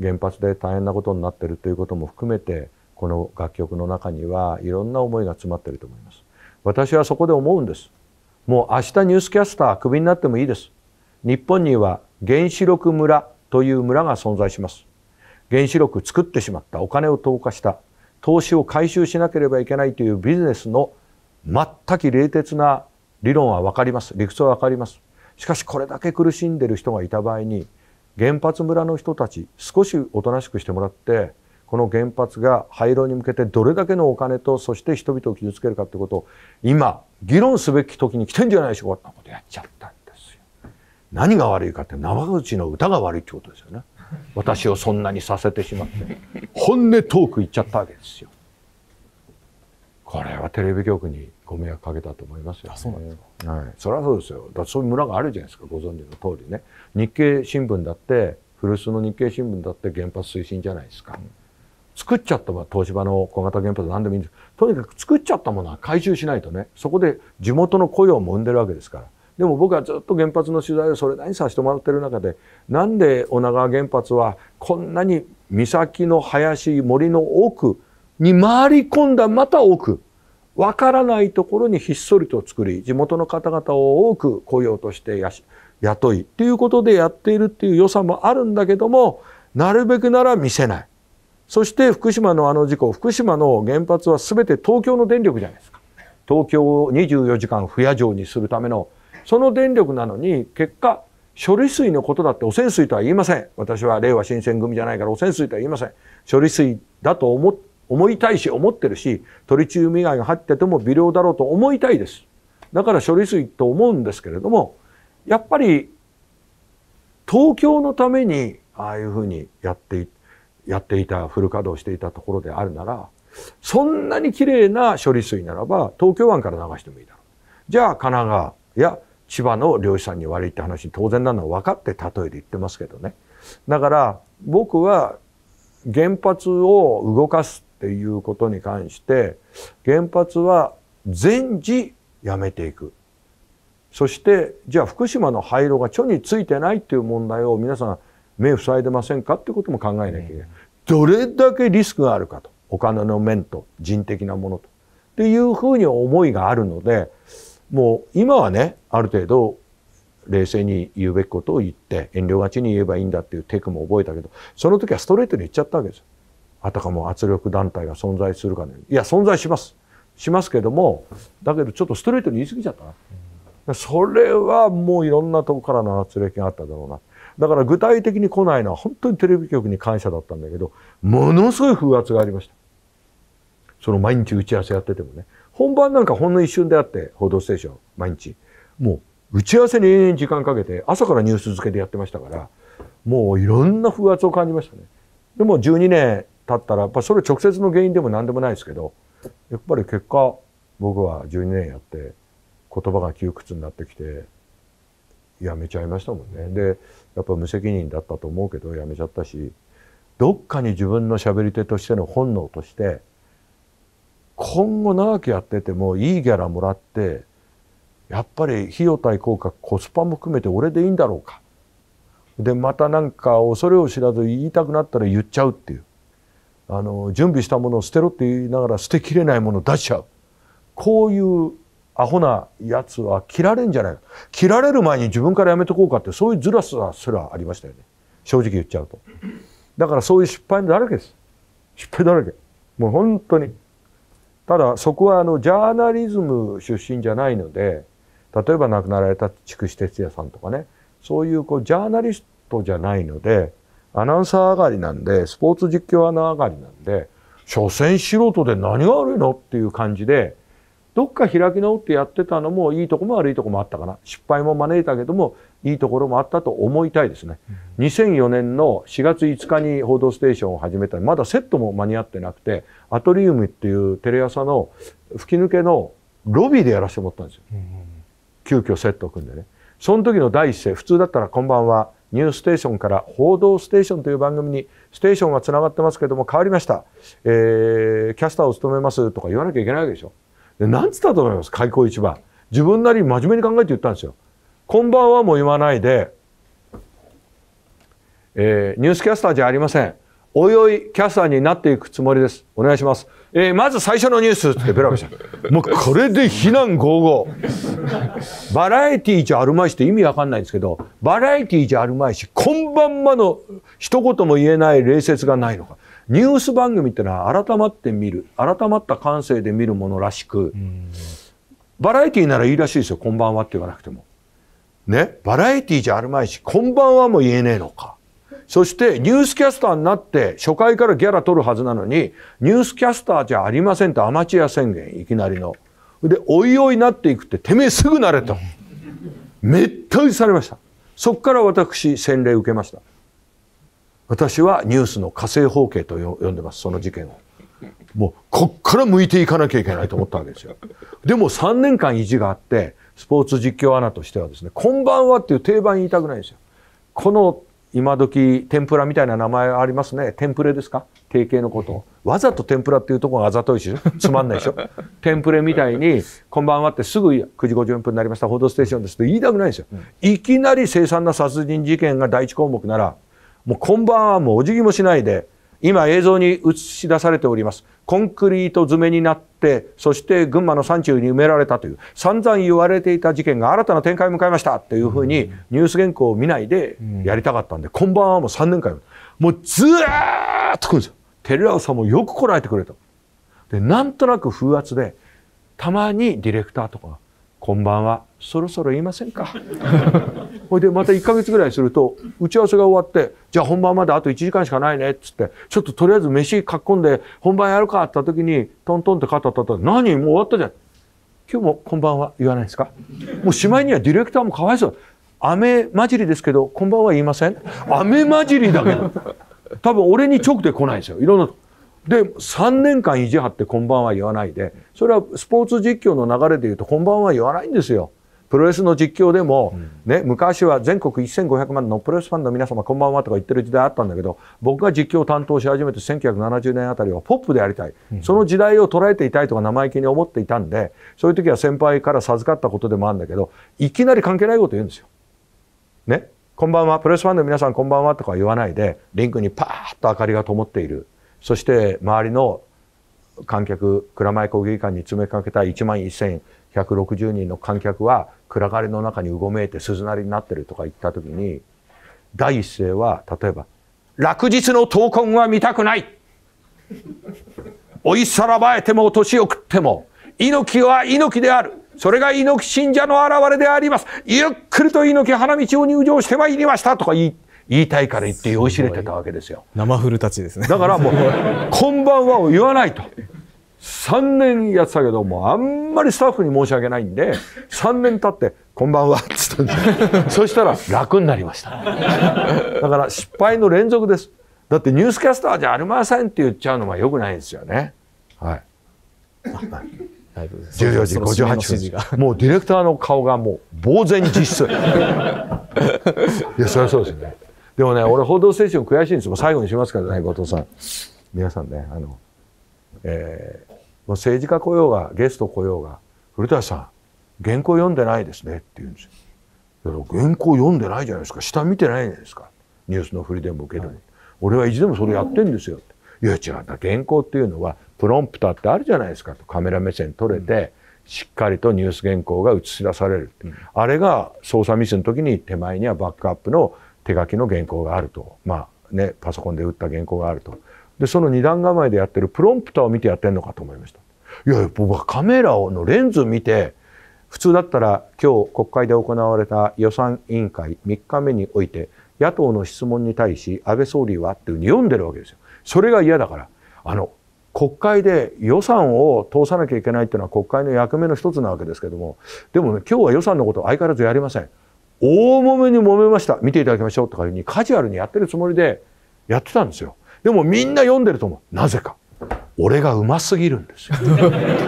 原発で大変なことになってるということも含めて、この楽曲の中にはいろんな思いが詰まってると思います。私はそこで思うんです。もう明日ニュースキャスタークビになってもいいです。日本には原子力村という村が存在します。原子力作ってしまった、お金を投下した、投資を回収しなければいけないというビジネスの全く冷徹な理論は分かります理屈は分かりますしかしこれだけ苦しんでる人がいた場合に原発村の人たち少しおとなしくしてもらってこの原発が廃炉に向けてどれだけのお金とそして人々を傷つけるかってことを今議論すべき時に来てんじゃないでしょうかことやっちゃったんですよ。何が悪いかって生口の歌が悪いってことですよね。私をそんなにさせてしまって本音トーク言っちゃったわけですよ。これはテレビ局にご迷惑かけたと思いますよ、ね、そうなんですか、はい、それはそうですよだそういう村があるじゃないですかご存知の通りね日経新聞だって古巣の日経新聞だって原発推進じゃないですか、うん、作っちゃったも東芝の小型原発何でもいいんですとにかく作っちゃったものは回収しないとねそこで地元の雇用も生んでるわけですからでも僕はずっと原発の取材をそれなりにさせてもらってる中でなんで女川原発はこんなに岬の林森の奥に回り込んだまた奥、わからないところにひっそりと作り、地元の方々を多く雇用として雇い、ということでやっているっていう良さもあるんだけども、なるべくなら見せない。そして福島のあの事故、福島の原発は全て東京の電力じゃないですか。東京を24時間不夜城にするための、その電力なのに、結果、処理水のことだって汚染水とは言いません。私は令和新選組じゃないから汚染水とは言いません。処理水だと思って思いたいし思ってるしトリチウム以外が入ってても微量だろうと思いたいですだから処理水と思うんですけれどもやっぱり東京のためにああいうふうにやってやっていたフル稼働していたところであるならそんなに綺麗な処理水ならば東京湾から流してもいいだろうじゃあ神奈川や千葉の漁師さんに悪いって話当然なのは分かって例えで言ってますけどねだから僕は原発を動かすていうことに関して原発は全時やめていくそしてじゃあ福島の廃炉が「ちについてないっていう問題を皆さん目塞いでませんかっていうことも考えなきゃいけない。どれだけリスクがあるかとお金の面と人的なものとっていうふうに思いがあるのでもう今はねある程度冷静に言うべきことを言って遠慮がちに言えばいいんだっていうテクも覚えたけどその時はストレートに言っちゃったわけですよ。あたかも圧力団体が存在するかねいや存在しますしますけどもだけどちょっとストレートに言い過ぎちゃったなそれはもういろんなとこからの圧力があっただろうなだから具体的に来ないのは本当にテレビ局に感謝だったんだけどものすごい風圧がありましたその毎日打ち合わせやっててもね本番なんかほんの一瞬であって「報道ステーション」毎日もう打ち合わせに延々時間かけて朝からニュース付けでやってましたからもういろんな風圧を感じましたねでも12年経ったら、やっぱそれ直接の原因でも何でもないですけど、やっぱり結果、僕は12年やって、言葉が窮屈になってきて、やめちゃいましたもんね。で、やっぱ無責任だったと思うけど、やめちゃったし、どっかに自分の喋り手としての本能として、今後長くやっててもいいギャラもらって、やっぱり費用対効果、コスパも含めて俺でいいんだろうか。で、またなんか恐れを知らず言いたくなったら言っちゃうっていう。あの準備したものを捨てろって言いながら捨てきれないものを出しちゃうこういうアホなやつは切られんじゃない切られる前に自分からやめとこうかってそういうずらすらすらありましたよね正直言っちゃうとだからそういう失敗だらけです失敗だらけもう本当にただそこはあのジャーナリズム出身じゃないので例えば亡くなられた筑紫哲也さんとかねそういうこうジャーナリストじゃないのでアナウンサー上がりなんで、スポーツ実況アナ上がりなんで、所詮素人で何が悪いのっていう感じで、どっか開き直ってやってたのもいいとこも悪いとこもあったかな。失敗も招いたけども、いいところもあったと思いたいですね。2004年の4月5日に報道ステーションを始めたまだセットも間に合ってなくて、アトリウムっていうテレ朝の吹き抜けのロビーでやらせてもらったんですよ。急遽セットを組んでね。その時の第一声、普通だったらこんばんは。ニューステーションから報道ステーションという番組に、ステーションは繋がってますけども変わりました。えー、キャスターを務めますとか言わなきゃいけないわけでしょ。で、なんつったと思います開口一番。自分なりに真面目に考えて言ったんですよ。こんばんはも言わないで、えー、ニュースキャスターじゃありません。おいおいキャスターになっていくつもりです。お願いします。えー、まず最初のニュースってベラベラ もうこれで非難合々バラエティーじゃあるまいしって意味わかんないんですけどバラエティーじゃあるまいしこんばんまの一言も言えない礼節がないのかニュース番組ってのは改まって見る改まった感性で見るものらしくバラエティーならいいらしいですよ「こんばんは」って言わなくても。ねバラエティーじゃあるまいし「こんばんは」も言えねえのか。そしてニュースキャスターになって初回からギャラ取るはずなのに、ニュースキャスターじゃありませんとアマチュア宣言、いきなりの。で、おいおいなっていくって、てめえすぐなれと。めったにされました。そこから私、洗礼受けました。私はニュースの火星方形と呼んでます、その事件を。もう、こっから向いていかなきゃいけないと思ったわけですよ。でも3年間意地があって、スポーツ実況アナとしてはですね、こんばんはっていう定番言いたくないんですよ。この今時天ぷらみたいな名前ありますね天ぷれですか定型のことわざと天ぷらっていうとこがあざといしつまんないでしょ 天ぷれみたいに「こんばんは」ってすぐ9時5 0分になりました「報道ステーションです」って言いたくないんですよ、うん、いきなり凄惨な殺人事件が第一項目ならもう「こんばんは」もうお辞儀もしないで「今映像に映し出されておりますコンクリート詰めになってそして群馬の山中に埋められたという散々言われていた事件が新たな展開を迎えましたというふうにニュース原稿を見ないでやりたかったんで、こんばんはもう3年間もうずーっと来るんですよ寺尾さんもよくこらえてくれとでなんとなく風圧でたまにディレクターとかがこんばんは。そろそろ言いませんか。ほいで、また1ヶ月ぐらいすると、打ち合わせが終わって、じゃあ本番まであと1時間しかないね、っつって、ちょっととりあえず飯かっこんで、本番やるかって言った時に、トントンって肩たた何もう終わったじゃん。今日もこんばんは言わないですかもうしまいにはディレクターもかわいそう。雨混じりですけど、こんばんは言いません雨混じりだけど。多分俺に直で来ないですよ。いろんなで3年間意地張って「こんばんは」言わないでそれはスポーツ実況の流れでいうと「こんばんは」言わないんですよ。プロレスの実況でも、ね、昔は全国1500万のプロレスファンの皆様こんばんはとか言ってる時代あったんだけど僕が実況を担当し始めて1970年あたりはポップでやりたい、その時代を捉えていたいとか生意気に思っていたんでそういう時は先輩から授かったことでもあるんだけどいきなり関係ないこと言うんですよ。ね、こんばんはプロレスファンの皆さんこんばんはとか言わないでリンクにパーッと明かりが灯っているそして周りの観客蔵前国技館に詰めかけた1万1160人の観客は暗がりの中にうごめいて鈴なりになってるとか言った時に第一声は例えば「落日の闘魂は見たくない!」「おいさらばえても年を食っても猪木は猪木である」それが猪木信者の表れであります。ゆっくりと猪木花道を入場してまいりましたとか言っ言いたいから言って酔いしれてたわけですよ生フルたちですねだからもう「こんばんは」を言わないと3年やってたけどもあんまりスタッフに申し訳ないんで3年経って「こんばんは」っつったんです そしたら楽になりましただから失敗の連続ですだってニュースキャスターじゃありませんって言っちゃうのはよくないですよねはい14時58分もうディレクターの顔がもう呆然実質 いやそりゃそうですねでもね、俺、報道ステーション悔しいんですよ。最後にしますからね、後藤さん。皆さんね、あの、えー、政治家来ようが、ゲスト来ようが、古田さん、原稿読んでないですねって言うんですよ。原稿読んでないじゃないですか。下見てないじゃないですか。ニュースの振りでも受けでも。はい、俺はいつでもそれやってんですよ。いや、違うんだ。原稿っていうのは、プロンプターってあるじゃないですかと。カメラ目線取れて、うんしっかりとニュース原稿が映し出される、うん、あれが捜査ミスの時に手前にはバックアップの手書きの原稿があると、まあね、パソコンで打った原稿があるとでその二段構えでやってるプロンプターを見てやってんのかと思いましたいや僕はカメラのレンズ見て普通だったら今日国会で行われた予算委員会3日目において野党の質問に対し安倍総理はっていうふうに読んでるわけですよそれが嫌だからあの国会で予算を通さなきゃいけないっていうのは国会の役目の一つなわけですけどもでもね今日は予算のことを相変わらずやりません大揉めに揉めました。見ていただきましょうとかいうふうにカジュアルにやってるつもりでやってたんですよ。でもみんな読んでると思う。なぜか。俺がうますぎるんですよ。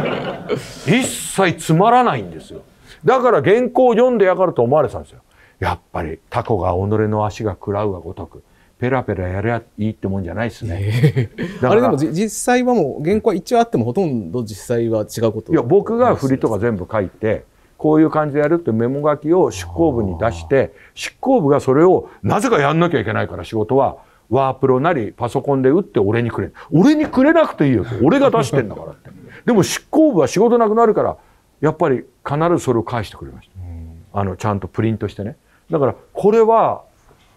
一切つまらないんですよ。だから原稿を読んでやがると思われてたんですよ。やっぱりタコが己の足が食らうがごとく。ペラペラやりゃいいってもんじゃないですね。あれでも実際はもう原稿は一応あってもほとんど実際は違うこといや僕が振りとか全部書いてこういう感じでやるってメモ書きを執行部に出して、執行部がそれをなぜかやんなきゃいけないから仕事は、ワープロなりパソコンで打って俺にくれ。俺にくれなくていいよ。俺が出してんだからって。でも執行部は仕事なくなるから、やっぱり必ずそれを返してくれました。あの、ちゃんとプリントしてね。だから、これは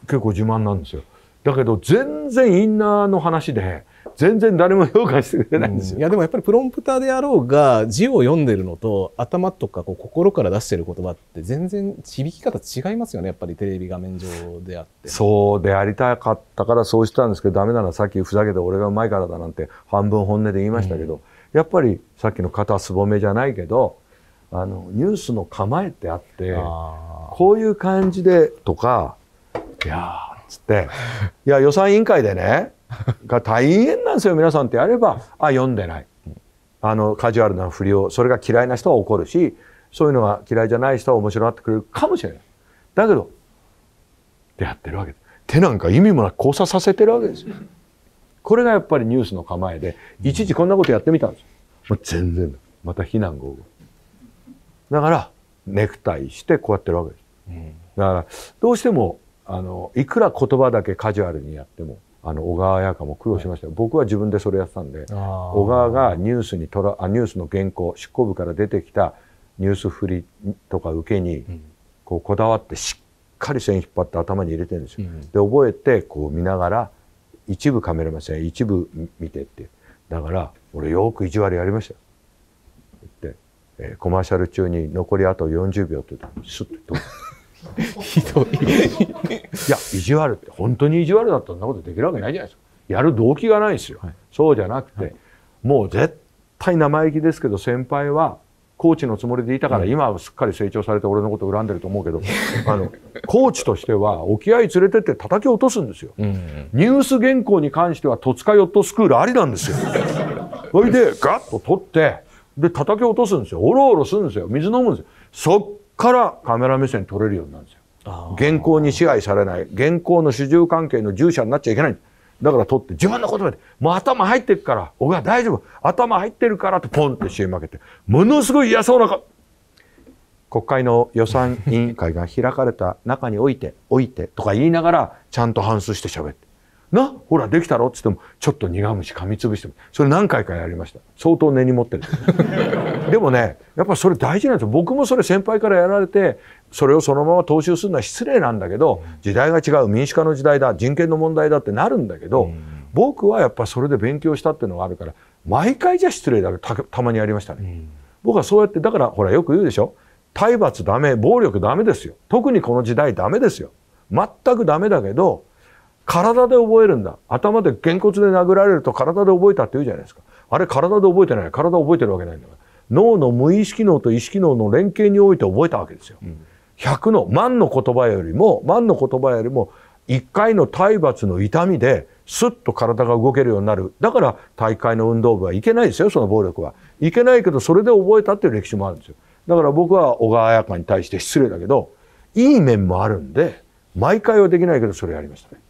結構自慢なんですよ。だけど、全然インナーの話で、全然誰も評価してくれないんですよ、うん、いやでもやっぱりプロンプターであろうが字を読んでるのと頭とかこう心から出してる言葉って全然響き方違いますよねやっぱりテレビ画面上であってそうでありたかったからそうしたんですけどダメならさっきふざけて俺がうまいからだなんて半分本音で言いましたけど、うん、やっぱりさっきの肩すぼめじゃないけどあのニュースの構えってあってこういう感じでとかいやーっつっていや予算委員会でね が大変なんですよ皆さんってやればあ読んでないあのカジュアルな不良それが嫌いな人は怒るしそういうのが嫌いじゃない人は面白がってくれるかもしれないだけどってやってるわけで手なんか意味もなく交差させてるわけですよこれがやっぱりニュースの構えで一時こんなことやってみたんですもう全然また非難がだからネクタイしてこうやってるわけです、だからどうしてもあのいくら言葉だけカジュアルにやってもあの小川彩香も苦労しました、はい、僕は自分でそれやってたんで小川がニュースにとらあニュースの原稿執行部から出てきたニュース振りとか受けに、こうこだわってしっかり線引っ張って頭に入れてるんですよ。うん、で覚えてこう見ながら一部カメラマン線一部見てってだから俺よく意地悪やりましたよって、えー、コマーシャル中に残りあと40秒って言っらスッと言ってひどい。いや、意地悪って、本当に意地悪だったらそんなことできるわけないじゃないですか。やる動機がないですよ。はい、そうじゃなくて、はい、もう絶対生意気ですけど、先輩は、コーチのつもりでいたから、今はすっかり成長されて俺のこと恨んでると思うけど、あの、コーチとしては沖合連れてって叩き落とすんですよ。ニュース原稿に関しては、戸塚ヨットスクールありなんですよ。それで、ガッと取って、で、叩き落とすんですよ。おろおろするんですよ。水飲むんですよ。そからカメラ目線撮れるようになるんですよ。原稿に支配されない、原稿の主従関係の従者になっちゃいけない。だから取って、自分の言葉で、もう頭入ってるから、俺は大丈夫、頭入ってるからとポンって CM 負けて、ものすごい嫌そうな国会の予算委員会が開かれた中において、おいてとか言いながら、ちゃんと反芻して喋って。な、ほら、できたろっつっても、ちょっと苦虫噛みつぶしても、それ何回かやりました。相当根に持ってる。でもねやっぱそれ大事なんですよ僕もそれ先輩からやられてそれをそのまま踏襲するのは失礼なんだけど時代が違う民主化の時代だ人権の問題だってなるんだけど、うん、僕はやっぱそれで勉強したっていうのがあるから毎回じゃ失礼だけどたまにやりましたね、うん、僕はそうやってだからほらよく言うでしょ体罰ダメ暴力ダメですよ特にこの時代ダメですよ全くダメだけど体で覚えるんだ頭でげんこつで殴られると体で覚えたって言うじゃないですかあれ体で覚えてない体覚えてるわけないんだから脳の無意識脳と意識脳の連携において覚えたわけですよ。百、0 0の万の言葉よりも万の言葉よりも一回の体罰の痛みでスッと体が動けるようになるだから大会の運動部はいけないですよその暴力はいけないけどそれで覚えたっていう歴史もあるんですよだから僕は小川彩香に対して失礼だけどいい面もあるんで毎回はできないけどそれやりましたね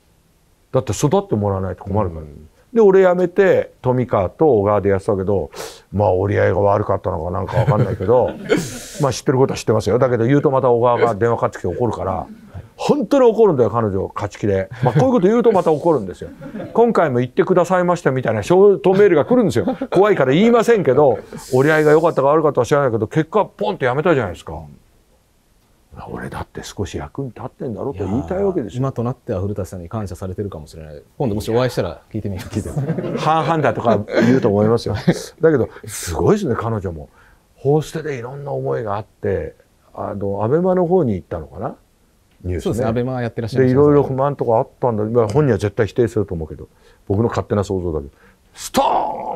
だって育ってもらわないと困るから、うんで俺辞めて富川と小川でやってたけどまあ折り合いが悪かったのかなんか分かんないけど まあ知ってることは知ってますよだけど言うとまた小川が電話かかってきて怒るから本当に怒るんだよ彼女勝ち気で、まあ、こういうこと言うとまた怒るんですよ今回も言ってくださいましたみたいなショートメールが来るんですよ怖いから言いませんけど折り合いが良かったか悪かったか知らないけど結果ポンとやめたじゃないですか。俺だって少し役に立ってんだろうと言いたいわけでょ今となっては古舘さんに感謝されてるかもしれない今度もしお会いしたら聞いてみよう聞いて半々だとか言うと思いますよだけどすごいですね彼女も法スてでいろんな思いがあってあのアベマの方に行ったのかなニュース、ね、そうですねアベマやってらっしゃる、でいろいろ不満とかあったんだ、まあ、本人は絶対否定すると思うけど僕の勝手な想像だけどスト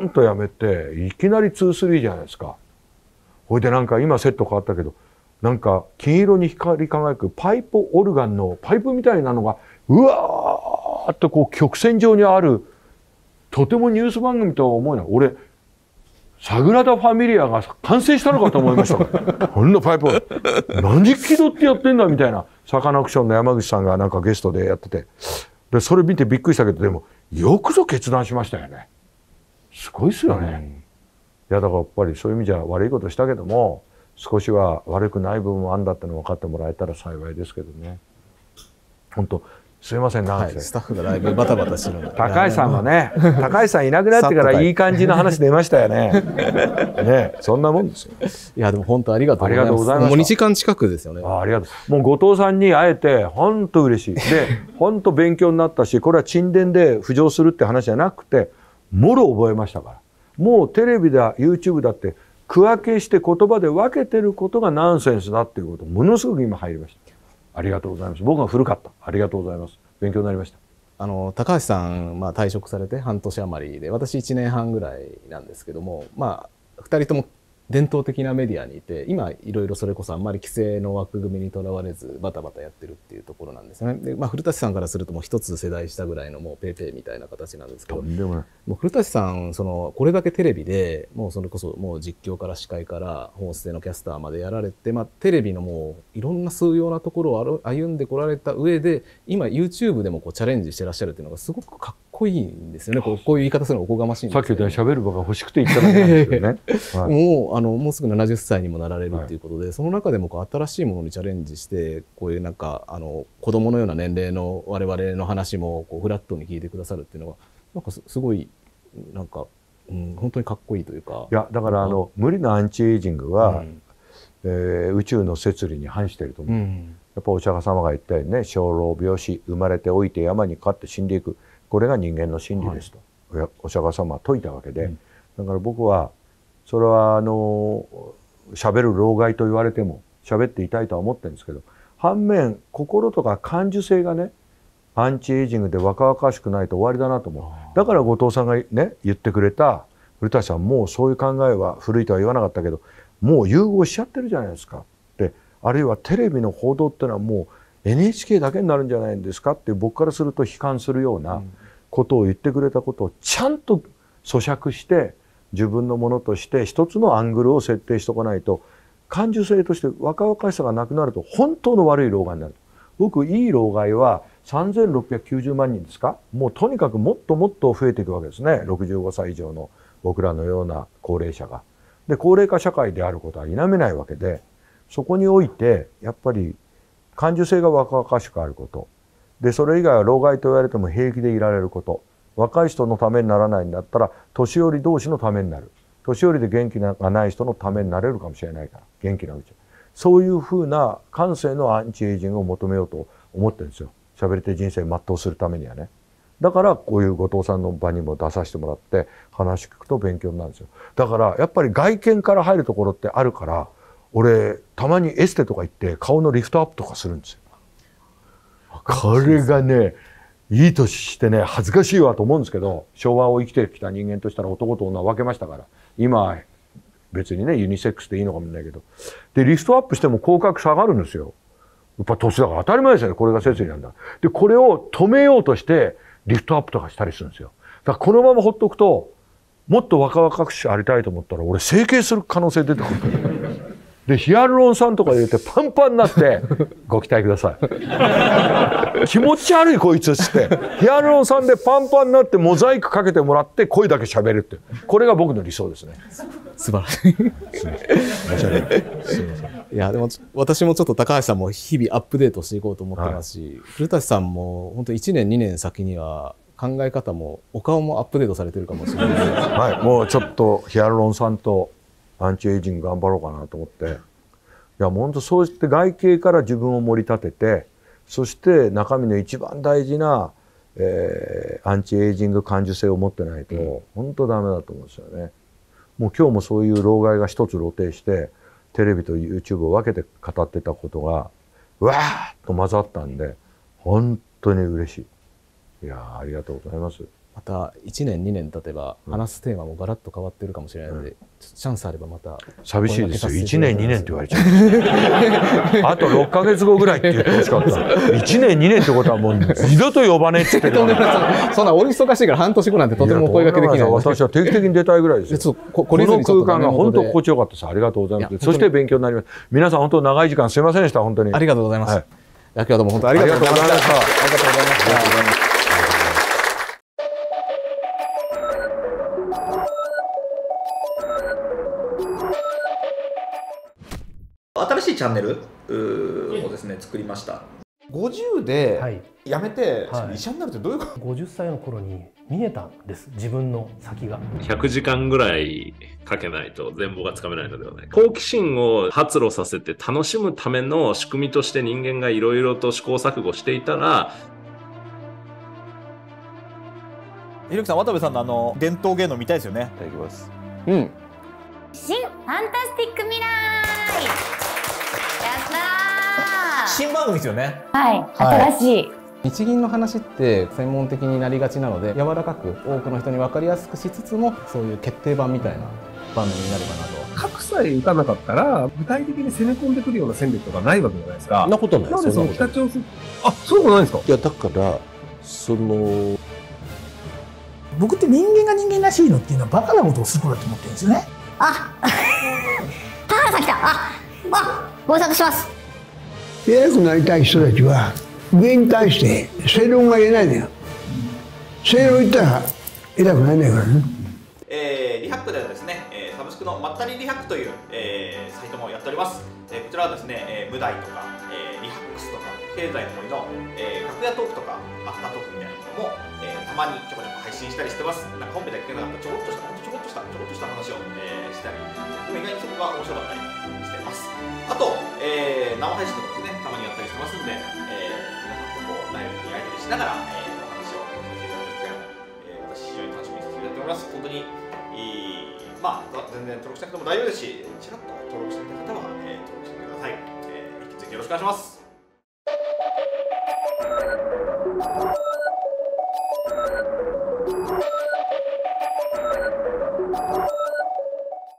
ーンとやめていきなり2-3じゃないですかほいでなんか今セット変わったけどなんか金色に光り輝くパイプオルガンのパイプみたいなのがうわーっとこう曲線上にあるとてもニュース番組とは思えない俺サグラダ・ファミリアが完成したのかと思いました。こんなパイプ何何気取ってやってんだみたいなサカナクションの山口さんがなんかゲストでやっててでそれ見てびっくりしたけどでもよくぞ決断しましたよね。すごいっすよね。いやだからやっぱりそういう意味じゃ悪いことしたけども少しは悪くない部分もあんだっての分かってもらえたら幸いですけどね本当すいません、なんせ、はい、スタッフがだいぶバタバタしてる高橋さんはね、高橋さんいなくなってからいい感じの話出ましたよね。ね、そんなもんですよ。いや、でも本当ありがとうございます。うます。もう2時間近くですよね。あありがとう。もう後藤さんに会えて、本当嬉しい。で、本当勉強になったし、これは沈殿で浮上するって話じゃなくて、もろ覚えましたから。もうテレビだ、YouTube だって、区分けして言葉で分けてることがナンセンスだっていうことものすごく今入りました。ありがとうございます。僕が古かった。ありがとうございます。勉強になりました。あの高橋さん、まあ、退職されて半年余りで私1年半ぐらいなんですけども、まあ、2人とも伝統的なメディアにいて、今いろいろそれこそあんまり規制の枠組みにとらわれずバタバタやってるっていうところなんですね。で、まあ古舘さんからするともう一つ世代下ぐらいのもうペーペーみたいな形なんですけど、もう古舘さん、そのこれだけテレビで、もうそれこそもう実況から司会から本スでのキャスターまでやられて、まあテレビのもういろんな数様なところを歩んでこられた上で、今 YouTube でもこうチャレンジしてらっしゃるっていうのがすごくかっこいいんですよね。こうこういう言い方するのおこがましいんですさっき言ったように喋る場が欲しくて言っただなんですよね。はい、もうあのもうすぐ70歳にもなられるということで、はい、その中でもこう新しいものにチャレンジしてこういうなんかあの子供のような年齢の我々の話もこうフラットに聞いてくださるっていうのがなんかすごいなんか、うん、本当にかっこいいというか。いやだからあの無理なアンチエイジングは、うん、えー、宇宙の摂理に反していると思う。うんやっぱお釈迦様が言ったようにね、生老病死、生まれておいて山にかかって死んでいく。これが人間の真理ですと、はい、お釈迦様は説いたわけで、うん、だから僕はそれはあの喋る老害と言われても喋っていたいとは思ってるんですけど反面心とか感受性がねアンチエイジングで若々しくないと終わりだなと思うだから後藤さんがね言ってくれた古田さんもうそういう考えは古いとは言わなかったけどもう融合しちゃってるじゃないですかってあるいはテレビの報道ってのはもう NHK だけになるんじゃないんですかって僕からすると悲観するようなことを言ってくれたことをちゃんと咀嚼して自分のものとして一つのアングルを設定しておかないと感受性として若々しさがなくなると本当の悪い老害になる。僕いい老害は3690万人ですかもうとにかくもっともっと増えていくわけですね65歳以上の僕らのような高齢者が。で高齢化社会であることは否めないわけでそこにおいてやっぱり感受性が若々しくあることでそれ以外は老害と言われても平気でいられること若い人のためにならないんだったら年寄り同士のためになる年寄りで元気がない人のためになれるかもしれないから元気なうちそういうふうな感性のアンチエイジングを求めようと思ってるんですよ喋り手人生全うするためにはねだからこういう後藤さんの場にも出させてもらって話聞くと勉強になるんですよだからやっぱり外見から入るところってあるから俺たまにエステとか行って顔のリフトアップとかするんですよ。これがねいい年してね恥ずかしいわと思うんですけど昭和を生きてきた人間としたら男と女分けましたから今別にねユニセックスでいいのかもしれないけどでリフトアップしても口角下がるんですよやっぱ年だから当たり前ですよねこれが摂理なんだでこれを止めようとしてリフトアップとかしたりするんですよだからこのままほっとくともっと若々しくありたいと思ったら俺整形する可能性出てくるでヒアルロン酸とか入れて パンパンになってご期待ください 気持ち悪いこいつっつってヒアルロン酸でパンパンになってモザイクかけてもらって声だけ喋るってこれが僕の理想ですね素晴らしいすいませんいやでも私もちょっと高橋さんも日々アップデートしていこうと思ってますし、はい、古舘さんも本当1年2年先には考え方もお顔もアップデートされてるかもしれない、はい、もうちょっとヒアルロン酸とアンチエイジング頑張ろうかなと思って。いや、ほんとそうして外形から自分を盛り立てて、そして中身の一番大事な、えー、アンチエイジング感受性を持ってないと、うん、本当ダメだと思うんですよね。もう今日もそういう老害が一つ露呈して、テレビと YouTube を分けて語ってたことが、うわーっと混ざったんで、本当に嬉しい。いやありがとうございます。また1年2年経てば話すテーマもガラッと変わってるかもしれないので、うんチャンスあればまた寂しいですよ1年2年って言われちゃう、あと6か月後ぐらいって言ってほしかった1年2年ってことはもう二度と呼ばねえって言ってる そんなお忙しいから半年後なんてとてもお声がけできない私は定期的に出たいぐらいですよここの空間が本当心地よかったですありがとうございますそして勉強になります皆さん本当長い時間すいませんでした本当にありがとうございます、はい、今日はどうも本当ありがとうございましたありがとうございましたチャンネルをですね作りました50でやめて、はい、医者になるってどういうこと、はい、50歳の頃に見えたんです自分の先が100時間ぐらいかけないと全貌がつかめないのではない好奇心を発露させて楽しむための仕組みとして人間がいろいろと試行錯誤していたらひろきさん渡部さんのあの伝統芸能見たいですよねいただきますうん新ファンタスティック未来新番組ですよね。はい、はい、新しい。日銀の話って専門的になりがちなので柔らかく多くの人に分かりやすくしつつもそういう決定版みたいな番組になるかなと格さえ打たなかったら、具体的に攻め込んでくるような戦力とかないわけじゃないですか。なことない。でその北朝鮮、あ、そうないですかいや、だから、その、僕って人間が人間らしいのっていうのはバカなことをするからと思ってるんですよね。あ、母 さん来たあ、あ、ご模索します偉くなりたい人たちは上に対して正論が言えないのよ正論言ったら偉くなれないからねえー、リハックではですね、えー、サブスクのまったりリハックという、えー、サイトもやっております、えー、こちらはですね、えー、無題とか、えー、リハックスとか経済の森の、えー、楽屋トークとかアフタートークみたいなのも、えー、たまにちょこちょこ配信したりしてますなんか本編だけじなんかちょこっとしたちょこっとしたちょこっとした話を、えー、したりでも意外にそこが面白かったりますあと、えー、生配信とかですねたまにやったりしてますんで、えー、皆さんとこうライブに会えたりしながら、えー、お話をさせていただく機会、えー、私非常に楽しみにさせていただいております本当にいいまあ全然登録しなくても大丈夫ですしちらっと登録していた方は、えー、登録してみてください、えー、引き続きよろしくお願いします